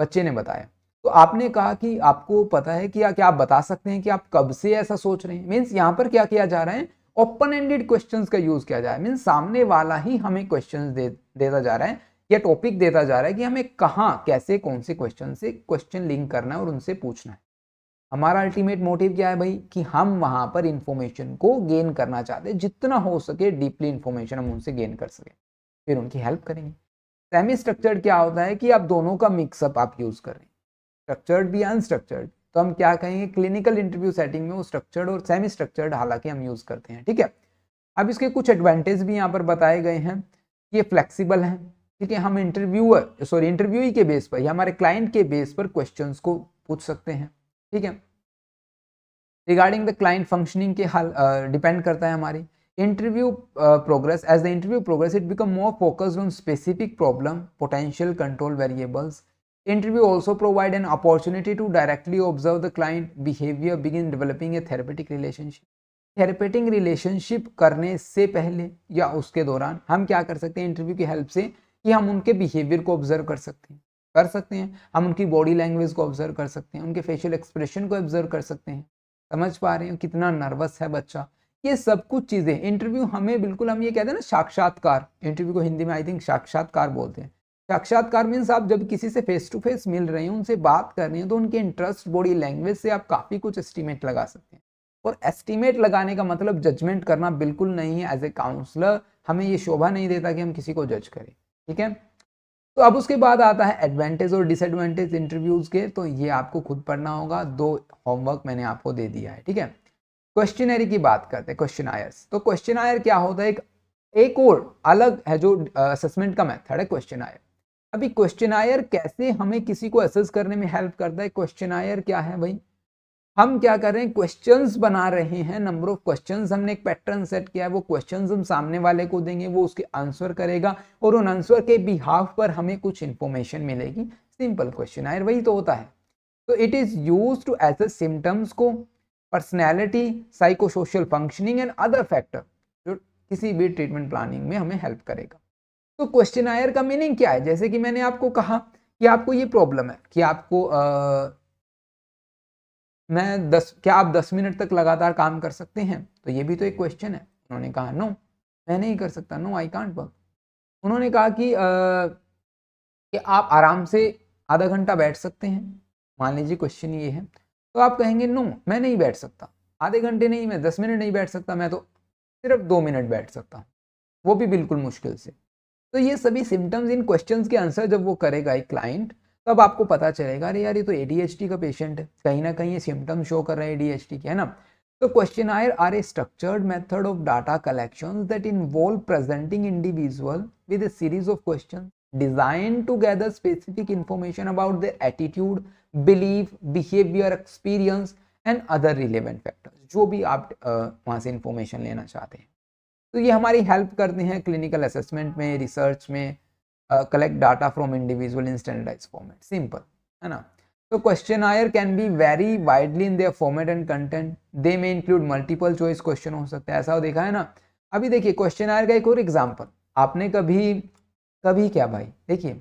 बच्चे ने बताया तो आपने कहा कि आपको पता है कि क्या आप बता सकते हैं कि आप कब से ऐसा सोच रहे हैं मीन्स यहाँ पर क्या किया जा रहा है ओपन एंडेड क्वेश्चंस का यूज़ किया जा रहा है मीन्स सामने वाला ही हमें क्वेश्चंस दे देता जा रहा है या टॉपिक देता जा रहा है कि हमें कहाँ कैसे कौन से क्वेश्चन से क्वेश्चन लिंक करना है और उनसे पूछना है हमारा अल्टीमेट मोटिव क्या है भाई कि हम वहाँ पर इंफॉर्मेशन को गेन करना चाहते हैं जितना हो सके डीपली इंफॉर्मेशन हम उनसे गेन कर सकें फिर उनकी हेल्प करेंगे सेमी स्ट्रक्चर्ड क्या होता है कि आप दोनों का मिक्सअप आप यूज़ कर रहे हैं स्ट्रक्चर्ड भी अनस्ट्रक्चर्ड तो हम क्या कहेंगे क्लिनिकल इंटरव्यू सेटिंग में वो स्ट्रक्चर्ड और सेमी स्ट्रक्चर्ड हालांकि हम यूज़ करते हैं ठीक है अब इसके कुछ एडवांटेज भी यहाँ पर बताए गए हैं ये फ्लेक्सीबल हैं ठीक है हम इंटरव्यूअर सॉरी इंटरव्यू के बेस पर या हमारे क्लाइंट के बेस पर क्वेश्चन को पूछ सकते हैं ठीक है रिगार्डिंग द क्लाइंट फंक्शनिंग के हाल डिपेंड करता है हमारी interview progress as the interview progress it become more focused on specific problem potential control variables interview also provide an opportunity to directly observe the client behaviour begin developing a therapeutic relationship therapeutic relationship करने से पहले या उसके दौरान हम क्या कर सकते हैं इंटरव्यू की हेल्प से कि हम उनके बिहेवियर को ऑब्जर्व कर सकते हैं कर सकते हैं हम उनकी बॉडी लैंग्वेज को ऑब्जर्व कर सकते हैं उनके फेशियल एक्सप्रेशन को ऑब्जर्व कर सकते हैं समझ पा रहे हो कितना नर्वस है बच्चा ये सब कुछ चीज़ें इंटरव्यू हमें बिल्कुल हम ये कहते हैं ना साक्षात्कार इंटरव्यू को हिंदी में आई थिंक साक्षात्कार बोलते हैं साक्षात्कार मीन्स आप जब किसी से फेस टू फेस मिल रहे हैं उनसे बात कर रहे हैं तो उनके इंटरेस्ट बॉडी लैंग्वेज से आप काफ़ी कुछ एस्टिमेट लगा सकते हैं और एस्टिमेट लगाने का मतलब जजमेंट करना बिल्कुल नहीं है एज ए काउंसलर हमें ये शोभा नहीं देता कि हम किसी को जज करें ठीक है तो अब उसके बाद आता है एडवांटेज और डिसएडवांटेज इंटरव्यूज के तो ये आपको खुद पढ़ना होगा दो होमवर्क मैंने आपको दे दिया है ठीक है क्वेश्चनरी की बात करते हैं क्वेश्चन आयर्स तो क्वेश्चन आयर क्या होता है एक एक और अलग है जो असेसमेंट का मेथड है क्वेश्चन आयर अभी क्वेश्चन आयर कैसे हमें किसी को असेस करने में हेल्प करता है क्वेश्चन आयर क्या है भाई हम क्या कर रहे हैं क्वेश्चंस बना रहे हैं नंबर ऑफ क्वेश्चंस हमने एक पैटर्न सेट किया है वो क्वेश्चंस हम सामने वाले को देंगे वो उसके आंसर करेगा और उन आंसर के बिहाफ पर हमें कुछ इन्फॉर्मेशन मिलेगी सिंपल क्वेश्चन आयर वही तो होता है तो it is use to assess a symptoms को personality social functioning and other factor जो किसी भी ट्रीटमेंट प्लानिंग में हमें हेल्प करेगा तो क्वेश्चन आयर का मीनिंग क्या है जैसे कि मैंने आपको कहा कि आपको ये प्रॉब्लम है कि आपको आ, मैं दस क्या आप दस मिनट तक लगातार काम कर सकते हैं तो ये भी तो एक क्वेश्चन है उन्होंने कहा नो मैं नहीं कर सकता नो आई कांट वर्क उन्होंने कहा कि, आ, कि आप आराम से आधा घंटा बैठ सकते हैं मान लीजिए क्वेश्चन ये है तो आप कहेंगे नो मैं नहीं बैठ सकता आधे घंटे नहीं मैं दस मिनट नहीं बैठ सकता मैं तो सिर्फ दो मिनट बैठ सकता हूँ वो भी बिल्कुल मुश्किल से तो ये सभी सिम्टम्स इन क्वेश्चंस के आंसर जब वो करेगा एक क्लाइंट तब आपको पता चलेगा अरे यार ये तो ए का पेशेंट है कहीं ना कहीं ये सिम्टम शो कर रहे हैं ए के है ना तो questionnaire are a structured method of data collection that involve presenting individual with a series of question design to gather specific information about the attitude believe behaviour experience and other relevant factors जो भी आप वहाँ से information लेना चाहते हैं तो ये हमारी हेल्प करते हैं क्लिनिकल असेसमेंट में रिसर्च में collect data from individual in standardise format simple है ना तो questionnaire can be very widely in their format and content they may include multiple choice question हो सकता है ऐसा हो देखा है ना अभी देखिए क्वेश्चन आयर का एक और एग्जाम्पल आपने कभी कभी क्या भाई देखिए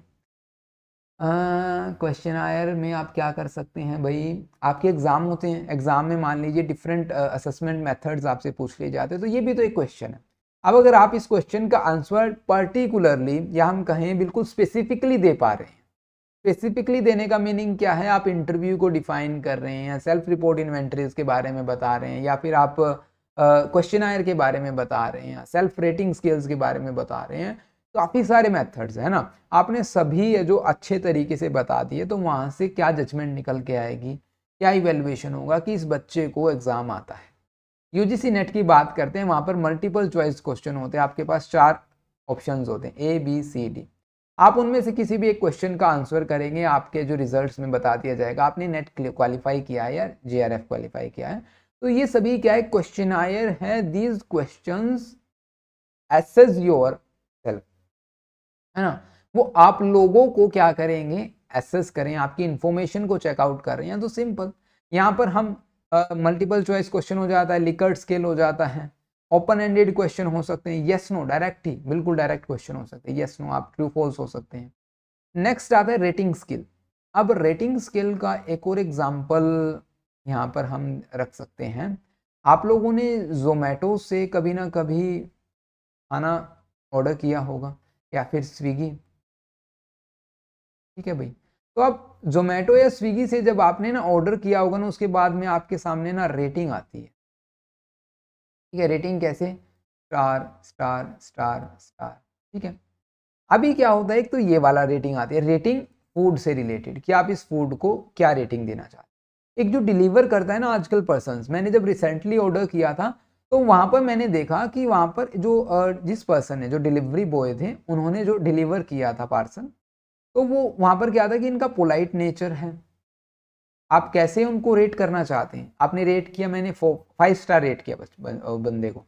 क्वेश्चन आयर में आप क्या कर सकते हैं भाई आपके एग्जाम होते हैं एग्जाम में मान लीजिए डिफरेंट असेसमेंट मेथड्स आपसे पूछ लिए जाते हैं तो ये भी तो एक क्वेश्चन है अब अगर आप इस क्वेश्चन का आंसर पर्टिकुलरली या हम कहें बिल्कुल स्पेसिफिकली दे पा रहे हैं स्पेसिफिकली देने का मीनिंग क्या है आप इंटरव्यू को डिफाइन कर रहे हैं या सेल्फ रिपोर्ट इन्वेंट्रीज के बारे में बता रहे हैं या फिर आप क्वेश्चन uh, के बारे में बता रहे हैं सेल्फ रेटिंग स्किल्स के बारे में बता रहे हैं काफ़ी सारे मेथड्स है ना आपने सभी जो अच्छे तरीके से बता दिए तो वहाँ से क्या जजमेंट निकल के आएगी क्या इवेल्युएशन होगा कि इस बच्चे को एग्ज़ाम आता है यूजीसी नेट की बात करते हैं वहाँ पर मल्टीपल चॉइस क्वेश्चन होते हैं आपके पास चार ऑप्शन होते हैं ए बी सी डी आप उनमें से किसी भी एक क्वेश्चन का आंसर करेंगे आपके जो रिजल्ट्स में बता दिया जाएगा आपने नेट क्वालिफाई किया है या जे आर एफ क्वालिफाई किया है तो ये सभी क्या है क्वेश्चन आयर है these question assess your self है ना वो आप लोगों को क्या करेंगे एसेस करें आपकी इंफॉर्मेशन को चेकआउट कर रहे हैं तो सिंपल यहाँ पर हम मल्टीपल चॉइस क्वेश्चन हो जाता है लिकर्ड स्केल हो जाता है ओपन एंडेड क्वेश्चन हो सकते हैं येस नो डायरेक्ट ही बिल्कुल डायरेक्ट क्वेश्चन हो सकते हैं येस नो आप ट्रू फॉल्स हो सकते हैं नेक्स्ट आता है रेटिंग स्किल अब रेटिंग स्किल का एक और एग्जाम्पल यहाँ पर हम रख सकते हैं आप लोगों ने जोमेटो से कभी ना कभी खाना ऑर्डर किया होगा या फिर स्विगी ठीक है भाई तो आप जोमेटो या स्विगी से जब आपने ना ऑर्डर किया होगा ना उसके बाद में आपके सामने ना रेटिंग आती है ठीक है रेटिंग कैसे स्टार स्टार स्टार स्टार ठीक है अभी क्या होता है एक तो ये वाला रेटिंग आती है रेटिंग फूड से रिलेटेड कि आप इस फूड को क्या रेटिंग देना चाहते हैं एक जो डिलीवर करता है ना आजकल पर्सन मैंने जब रिसेंटली ऑर्डर किया था तो वहाँ पर मैंने देखा कि वहाँ पर जो जिस पर्सन ने जो डिलीवरी बॉय थे उन्होंने जो डिलीवर किया था पार्सल तो वो वहां पर क्या था कि इनका पोलाइट नेचर है आप कैसे उनको रेट करना चाहते हैं आपने रेट किया मैंने फाइव स्टार रेट किया बस बंदे को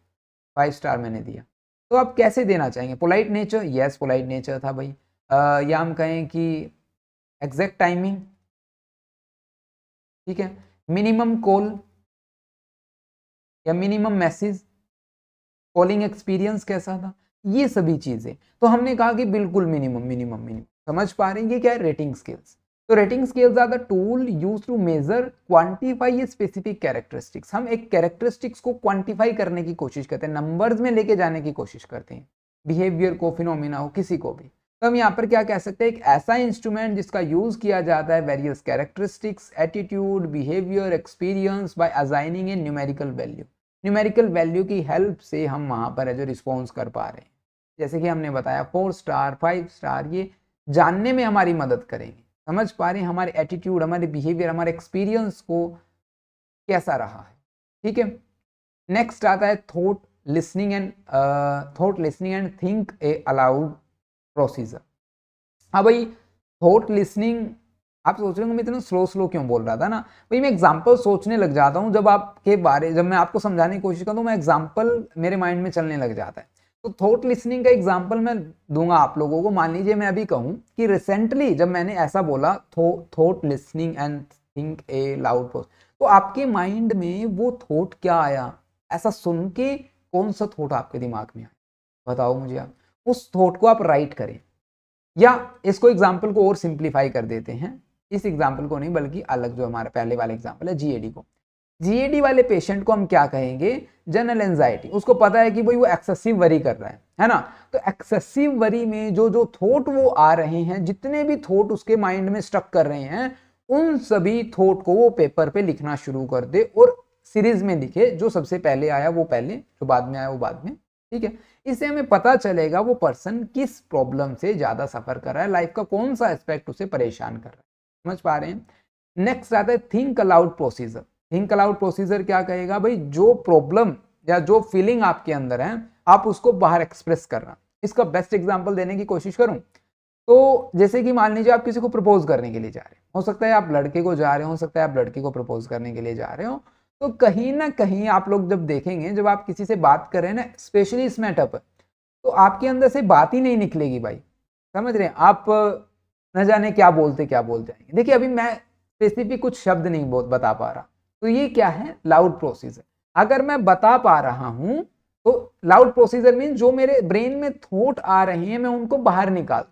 फाइव स्टार मैंने दिया तो आप कैसे देना चाहेंगे polite nature yes polite nature था भाई आ, या हम कहें कि एग्जैक्ट टाइमिंग ठीक है मिनिमम कॉल या मिनिमम मैसेज कॉलिंग एक्सपीरियंस कैसा था ये सभी चीज़ें तो हमने कहा कि बिल्कुल मिनिमम मिनिमम मिनिमम समझ पा रहे हैं ये क्या है रेटिंग स्केल्स तो rating scales are the tool use to measure quantify specific characteristics हम एक कैरेक्टरिस्टिक्स को क्वांटिफाई करने की कोशिश करते हैं नंबर्स में लेके जाने की कोशिश करते हैं बिहेवियर को फिनोमिना हो किसी को भी तो हम यहाँ पर क्या कह सकते हैं एक ऐसा इंस्ट्रूमेंट जिसका यूज किया जाता है various characteristics attitude behaviour experience by assigning a numerical value numerical value की हेल्प से हम वहाँ पर है जो रिस्पॉन्स कर पा रहे हैं जैसे कि हमने बताया फोर स्टार फाइव स्टार ये जानने में हमारी मदद करेंगे समझ पा रहे हैं हमारे एटीट्यूड हमारे बिहेवियर हमारे एक्सपीरियंस को कैसा रहा है ठीक है नेक्स्ट आता है thought listening and thought listening and think a aloud procedure हाँ भाई थॉट लिसनिंग आप सोच रहे हो मैं इतना स्लो स्लो क्यों बोल रहा था ना भाई मैं एग्जाम्पल सोचने लग जाता हूँ जब आपके बारे जब मैं आपको समझाने की कोशिश करता हूँ मैं एग्जाम्पल मेरे माइंड में चलने लग जाता है तो थॉट लिसनिंग का एग्जाम्पल मैं दूंगा आप लोगों को मान लीजिए मैं अभी कहूँ कि रिसेंटली जब मैंने ऐसा बोला thought listening and think aloud thought तो आपके माइंड में वो थॉट क्या आया ऐसा सुन के कौन सा थॉट आपके दिमाग में आया बताओ मुझे आप उस थॉट को आप राइट करें या इसको एग्जाम्पल को और सिंप्लीफाई कर देते हैं इस एग्जाम्पल को नहीं बल्कि अलग जो हमारा पहले वाला एग्जाम्पल है जीएडी को जीएडी वाले पेशेंट को हम क्या कहेंगे जनरल एंजाइटी उसको पता है कि भाई वो एक्सेसिव वरी कर रहा है है ना तो एक्सेसिव वरी में जो जो थॉट वो आ रहे हैं जितने भी थॉट उसके माइंड में स्टक कर रहे हैं उन सभी थॉट को वो पेपर पे लिखना शुरू कर दे और सीरीज में लिखे जो सबसे पहले आया वो पहले जो बाद में आया वो बाद में ठीक है इससे हमें पता चलेगा वो पर्सन किस प्रॉब्लम से ज़्यादा सफ़र कर रहा है लाइफ का कौन सा एस्पेक्ट उसे परेशान कर रहा है समझ पा रहे हैं नेक्स्ट आता है think aloud procedure think aloud procedure क्या कहेगा भाई जो प्रॉब्लम या जो फीलिंग आपके अंदर है आप उसको बाहर एक्सप्रेस करना इसका बेस्ट एग्जाम्पल देने की कोशिश करूँ तो जैसे कि मान लीजिए आप किसी को प्रपोज करने के लिए जा रहे हो सकता है आप लड़के को जा रहे हो हो सकता है आप लड़की को प्रपोज करने के लिए जा रहे हो तो कहीं ना कहीं आप लोग जब देखेंगे जब आप किसी से बात कर रहे हैं ना स्पेशली इस मैटर पर तो आपके अंदर से बात ही नहीं निकलेगी भाई समझ रहे हैं आप न जाने क्या बोलते क्या बोल जाएंगे देखिए अभी मैं स्पेसिफिक कुछ शब्द नहीं बहुत बता पा रहा तो ये क्या है लाउड प्रोसीजर अगर मैं बता पा रहा हूं तो लाउड प्रोसीजर मीन जो मेरे ब्रेन में थोट आ रहे हैं मैं उनको बाहर निकाल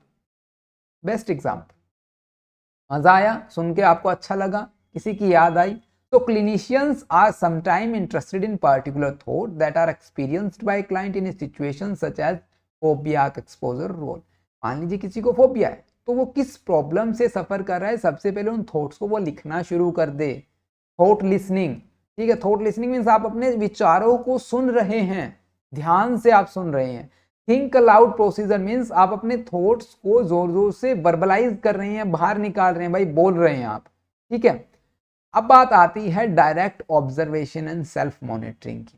बेस्ट एग्जाम्पल मजा आया सुन के आपको अच्छा लगा किसी की याद आई तो clinicians are sometime interested in particular thought that are experienced by client in situation such as phobia exposure role मान लीजिए किसी को फोबिया है तो वो किस प्रॉब्लम से सफ़र कर रहा है सबसे पहले उन थॉट्स को वो लिखना शुरू कर दे थॉट लिसनिंग ठीक है थॉट लिसनिंग मीन्स आप अपने विचारों को सुन रहे हैं ध्यान से आप सुन रहे हैं थिंक अलाउड प्रोसीजर मीन्स आप अपने थॉट्स को जोर जोर से वर्बलाइज कर रहे हैं बाहर निकाल रहे हैं भाई बोल रहे हैं आप ठीक है अब बात आती है direct observation and self monitoring की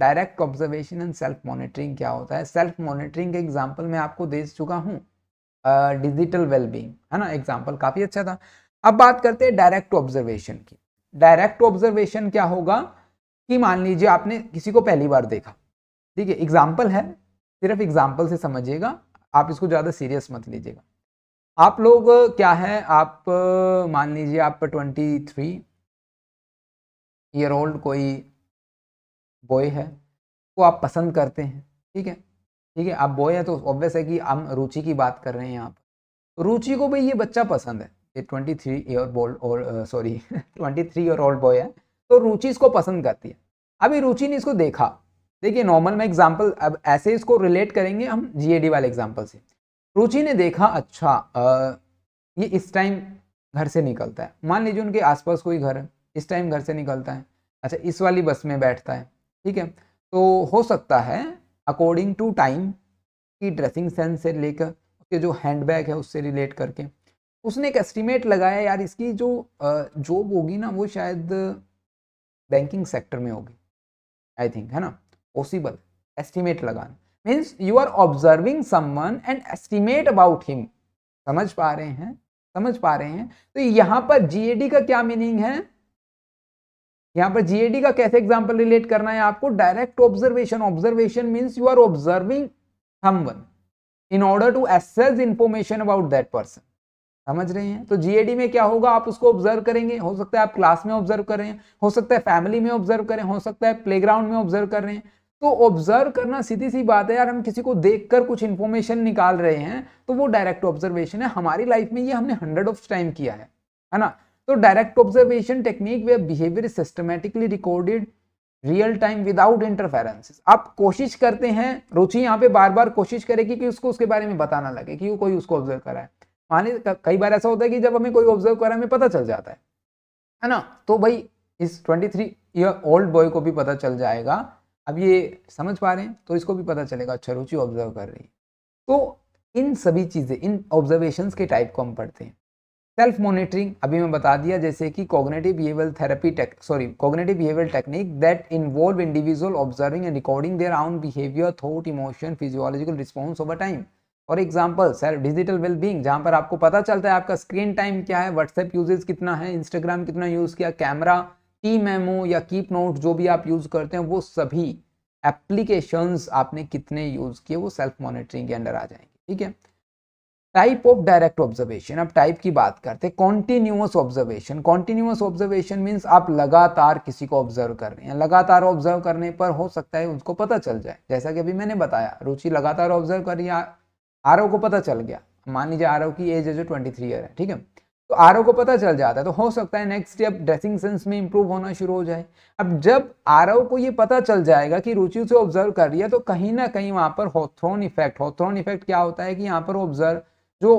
direct observation and self monitoring क्या होता है सेल्फ मॉनिटरिंग के एग्जाम्पल मैं आपको दे चुका हूँ डिजिटल वेलबींग है ना एग्जाम्पल काफ़ी अच्छा था अब बात करते हैं डायरेक्ट ऑब्जर्वेशन की डायरेक्ट ऑब्जर्वेशन क्या होगा कि मान लीजिए आपने किसी को पहली बार देखा ठीक है एग्जाम्पल है सिर्फ एग्जाम्पल से समझिएगा आप इसको ज़्यादा सीरियस मत लीजिएगा आप लोग क्या है आप मान लीजिए आप ट्वेंटी थ्री ईयर ओल्ड कोई बॉय है को तो आप पसंद करते हैं ठीक है ठीक है आप बॉय है तो ऑब्वियस है कि हम रुचि की बात कर रहे हैं आप रुचि को भी ये बच्चा पसंद है ये ट्वेंटी थ्री ईयर बोल्ड और sorry twenty three year old boy है तो रुचि इसको पसंद करती है अभी रुचि ने इसको देखा देखिए नॉर्मल में एग्जाम्पल अब ऐसे इसको रिलेट करेंगे हम डी वाले एग्जाम्पल से रुचि ने देखा अच्छा आ, ये इस टाइम घर से निकलता है मान लीजिए उनके आसपास कोई घर है इस टाइम घर से निकलता है अच्छा इस वाली बस में बैठता है ठीक है तो हो सकता है अकॉर्डिंग टू टाइम की ड्रेसिंग सेंस से लेकर उसके जो हैंड बैग है उससे रिलेट करके उसने एक एस्टिमेट लगाया यार इसकी जो जॉब होगी ना वो शायद बैंकिंग सेक्टर में होगी आई थिंक है ना पॉसिबल एस्टिमेट लगाना means you are observing someone and estimate about him समझ पा रहे हैं समझ पा रहे हैं तो यहाँ पर जीएडी का क्या मीनिंग है यहाँ पर जीएडी का कैसे एग्जाम्पल रिलेट करना है आपको direct observation observation means you are observing someone in order to assess information about that person समझ रहे हैं तो जीएडी में क्या होगा आप उसको ऑब्जर्व करेंगे हो सकता है आप क्लास में ऑब्जर्व कर रहे हैं हो सकता है फैमिली में ऑब्जर्व करें हो सकता है प्लेग्राउंड में ऑब्जर्व कर रहे हैं तो ऑब्जर्व करना सीधी सी बात है यार हम किसी को देखकर कुछ इन्फॉर्मेशन निकाल रहे हैं तो वो डायरेक्ट ऑब्जर्वेशन है हमारी लाइफ में ये हमने हंड्रेड ऑफ टाइम किया है है ना तो direct observation technique way behaviour systematically recorded real time without interferences आप कोशिश करते हैं रुचि यहाँ पे बार बार कोशिश करेगी कि उसको उसके बारे में बताना लगे कि वो कोई उसको ऑब्जर्व कराए माने कई बार ऐसा होता है कि जब हमें कोई ऑब्जर्व करा हमें पता चल जाता है है ना तो भाई इस 23 ईयर ओल्ड बॉय को भी पता चल जाएगा अब ये समझ पा रहे हैं तो इसको भी पता चलेगा अच्छा रुचि ऑब्जर्व कर रही तो इन सभी चीज़ें इन ऑब्जर्वेशंस के टाइप को हम पढ़ते हैं सेल्फ मॉनिटरिंग अभी मैं बता दिया जैसे कि cognitive behaviour therapy tech sorry cognitive behaviour technique that involve individual observing and recording their own behaviour thought emotion physiological response over time for example sir digital well being जहाँ पर आपको पता चलता है आपका स्क्रीन टाइम क्या है WhatsApp usage कितना है इंस्टाग्राम कितना यूज़ किया कैमरा टी मेमो या कीप नोट जो भी आप यूज़ करते हैं वो सभी एप्लीकेशंस आपने कितने यूज़ किए वो सेल्फ मॉनिटरिंग के अंडर आ जाएंगे ठीक है टाइप ऑफ डायरेक्ट ऑब्जर्वेशन अब टाइप की बात करते हैं continuous observation continuous observation means आप लगातार किसी को ऑब्जर्व कर रहे हैं लगातार ऑब्जर्व करने पर हो सकता है उसको पता चल जाए जैसा कि अभी मैंने बताया रुचि लगातार ऑब्जर्व कर रही है आर को पता चल गया मान लीजिए आर की एज है जो ट्वेंटी थ्री ईयर है ठीक है तो आर को पता चल जाता है तो हो सकता है नेक्स्ट स्टेप ड्रेसिंग सेंस में इंप्रूव होना शुरू हो जाए अब जब आर को ये पता चल जाएगा कि रुचि उसे ऑब्जर्व कर रही है तो कहीं ना कहीं वहां पर होथ्रोन इफेक्ट होथ्रोन इफेक्ट क्या होता है कि यहाँ पर ऑब्जर्व जो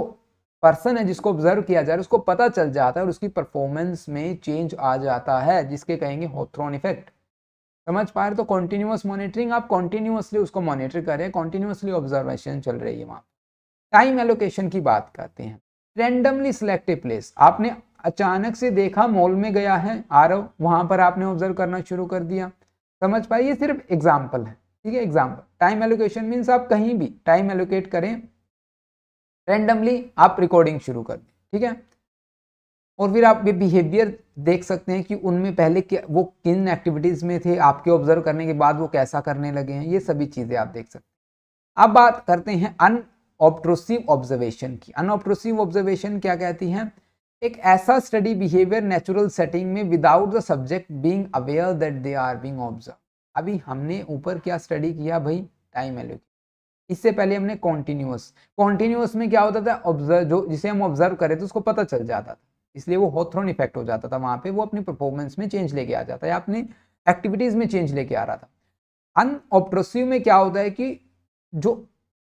पर्सन है जिसको ऑब्जर्व किया जा रहा है उसको पता चल जाता है और उसकी परफॉर्मेंस में चेंज आ जाता है जिसके कहेंगे होथ्रोन इफेक्ट समझ पा रहे तो कॉन्टिन्यूस मॉनिटरिंग आप कॉन्टिन्यूसली उसको मॉनिटर करें कॉन्टिन्यूसली ऑब्जर्वेशन चल रही है वहाँ टाइम एलोकेशन की बात करते हैं रेंडमली सिलेक्टेड प्लेस आपने अचानक से देखा मॉल में गया है आर ओ वहां पर आपने ऑब्जर्व करना शुरू कर दिया समझ पाए ये सिर्फ एग्जाम्पल है ठीक है एग्जाम्पल टाइम एलोकेशन मीन्स आप कहीं भी टाइम एलोकेट करें रेंडमली आप रिकॉर्डिंग शुरू कर दें ठीक है और फिर आप ये बिहेवियर देख सकते हैं कि उनमें पहले क्या वो किन एक्टिविटीज़ में थे आपके ऑब्जर्व करने के बाद वो कैसा करने लगे हैं ये सभी चीज़ें आप देख सकते हैं अब बात करते हैं अन ऑप्ट्रोसिव ऑब्जर्वेशन की अनऑप्ट्रोसिव ऑब्जर्वेशन क्या कहती है एक ऐसा स्टडी बिहेवियर नेचुरल सेटिंग में without the subject being aware that they are being observe अभी हमने ऊपर क्या स्टडी किया भाई टाइम एलोकेशन इससे पहले हमने कॉन्टिन्यूस कॉन्टिन्यूस में क्या होता था ऑब्जर्व जो जिसे हम ऑब्जर्व करें तो उसको पता चल जाता था इसलिए वो हॉथ्रोन इफेक्ट हो जाता था वहाँ पर वो अपनी परफॉर्मेंस में चेंज लेके आ जाता है या अपनी एक्टिविटीज़ में चेंज लेके आ रहा था अनऑप्ट्रोसिव में क्या होता है कि जो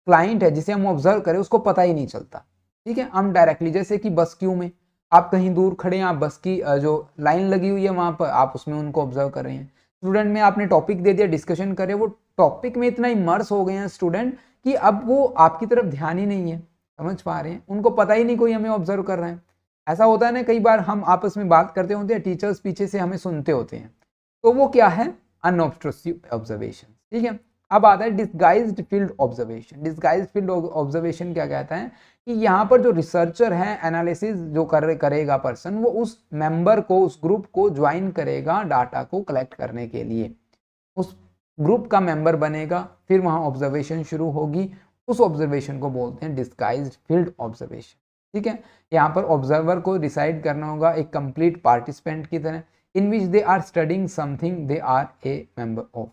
क्लाइंट है जिसे हम ऑब्जर्व करें उसको पता ही नहीं चलता ठीक है हम डायरेक्टली जैसे कि बस क्यू में आप कहीं दूर खड़े हैं आप बस की जो लाइन लगी हुई है वहाँ पर आप उसमें उनको ऑब्जर्व कर रहे हैं स्टूडेंट में आपने टॉपिक दे दिया डिस्कशन करे वो टॉपिक में इतना इमर्स हो गए हैं स्टूडेंट कि अब वो आपकी तरफ ध्यान ही नहीं है समझ पा रहे हैं उनको पता ही नहीं कोई हमें ऑब्जर्व कर रहे हैं ऐसा होता है ना कई बार हम आपस में बात करते होते हैं टीचर्स पीछे से हमें सुनते होते हैं तो वो क्या है अनऑब्सट्रोसिव ऑब्जर्वेशन ठीक है अब आता है disguise field observation disguise field observation क्या कहता है कि यहाँ पर जो रिसर्चर है एनालिसिस जो कर करेगा पर्सन वो उस मेंबर को उस ग्रुप को ज्वाइन करेगा डाटा को कलेक्ट करने के लिए उस ग्रुप का मेंबर बनेगा फिर वहाँ ऑब्जर्वेशन शुरू होगी उस ऑब्जर्वेशन को बोलते हैं डिस्गाइज फील्ड ऑब्जर्वेशन ठीक है यहाँ पर ऑब्जर्वर को डिसाइड करना होगा एक कंप्लीट पार्टिसिपेंट की तरह in which they are studying something they are a member of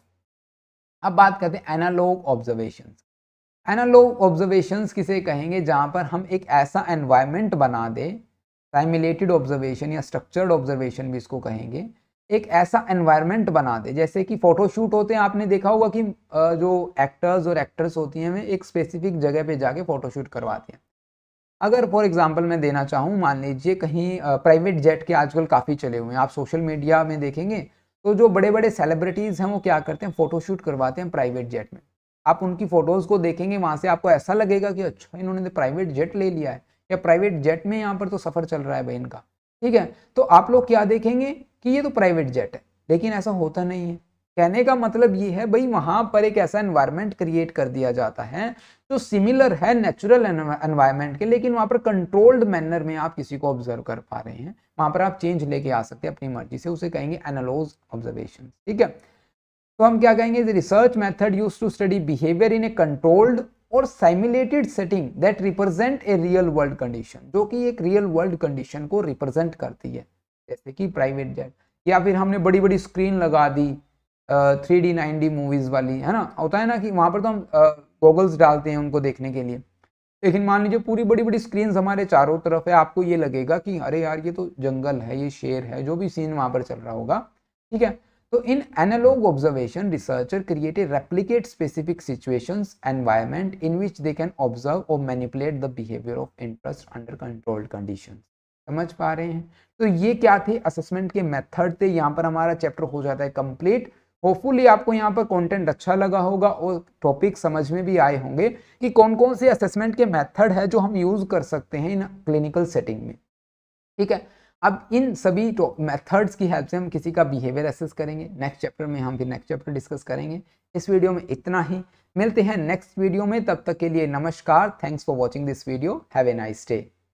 अब बात करते हैं एनालॉग ऑब्जर्वेशन एनालॉग ऑब्जर्वेशन किसे कहेंगे जहाँ पर हम एक ऐसा एनवायरमेंट बना दें साइमुलेटेड ऑब्जर्वेशन या स्ट्रक्चर्ड ऑब्जर्वेशन भी इसको कहेंगे एक ऐसा एनवायरमेंट बना दे जैसे कि फोटोशूट होते हैं आपने देखा होगा कि जो एक्टर्स और एक्ट्रेस होती हैं वे एक स्पेसिफिक जगह पे जाके फोटोशूट करवाती हैं अगर फॉर एग्जांपल मैं देना चाहूँ मान लीजिए कहीं प्राइवेट जेट के आजकल काफ़ी चले हुए हैं आप सोशल मीडिया में देखेंगे तो जो बड़े बड़े सेलिब्रिटीज़ हैं वो क्या करते हैं फ़ोटोशूट करवाते हैं प्राइवेट जेट में आप उनकी फ़ोटोज़ को देखेंगे वहाँ से आपको ऐसा लगेगा कि अच्छा इन्होंने तो प्राइवेट जेट ले लिया है या प्राइवेट जेट में यहाँ पर तो सफ़र चल रहा है भाई इनका ठीक है तो आप लोग क्या देखेंगे कि ये तो प्राइवेट जेट है लेकिन ऐसा होता नहीं है कहने का मतलब ये है भाई वहां पर एक ऐसा एनवायरनमेंट क्रिएट कर दिया जाता है जो सिमिलर है नेचुरल एनवायरनमेंट के लेकिन वहां पर कंट्रोल्ड मैनर में आप किसी को ऑब्जर्व कर पा रहे हैं वहां पर आप चेंज लेके आ सकते हैं अपनी मर्जी से उसे कहेंगे एनालोज ऑब्जर्वेशन ठीक है तो हम क्या कहेंगे research method use to study behaviour in a controlled और simulated setting that represent a real world condition जो कि एक रियल वर्ल्ड कंडीशन को रिप्रेजेंट करती है जैसे कि प्राइवेट जेट या फिर हमने बड़ी बड़ी स्क्रीन लगा दी three D nine D movies वाली है ना होता है ना कि वहाँ पर तो हम गॉगल्स डालते हैं उनको देखने के लिए लेकिन मान लीजिए पूरी बड़ी बड़ी स्क्रीन हमारे चारों तरफ है आपको ये लगेगा कि अरे यार ये तो जंगल है ये शेर है जो भी सीन वहाँ पर चल रहा होगा ठीक है तो in analog observation researcher created replicate specific situation environment in which they can observe और manipulate the behaviour of interest under controlled condition समझ पा रहे हैं तो ये क्या थे असेसमेंट के मेथड थे यहाँ पर हमारा चैप्टर हो जाता है कंप्लीट होपफुली आपको यहाँ पर कंटेंट अच्छा लगा होगा और टॉपिक समझ में भी आए होंगे कि कौन कौन से असेसमेंट के मेथड है जो हम यूज़ कर सकते हैं इन क्लिनिकल सेटिंग में ठीक है अब इन सभी मेथड्स की हेल्प से हम किसी का बिहेवियर असेस करेंगे नेक्स्ट चैप्टर में हम फिर नेक्स्ट चैप्टर डिस्कस करेंगे इस वीडियो में इतना ही मिलते हैं नेक्स्ट वीडियो में तब तक के लिए नमस्कार thanks for watching this video have a nice day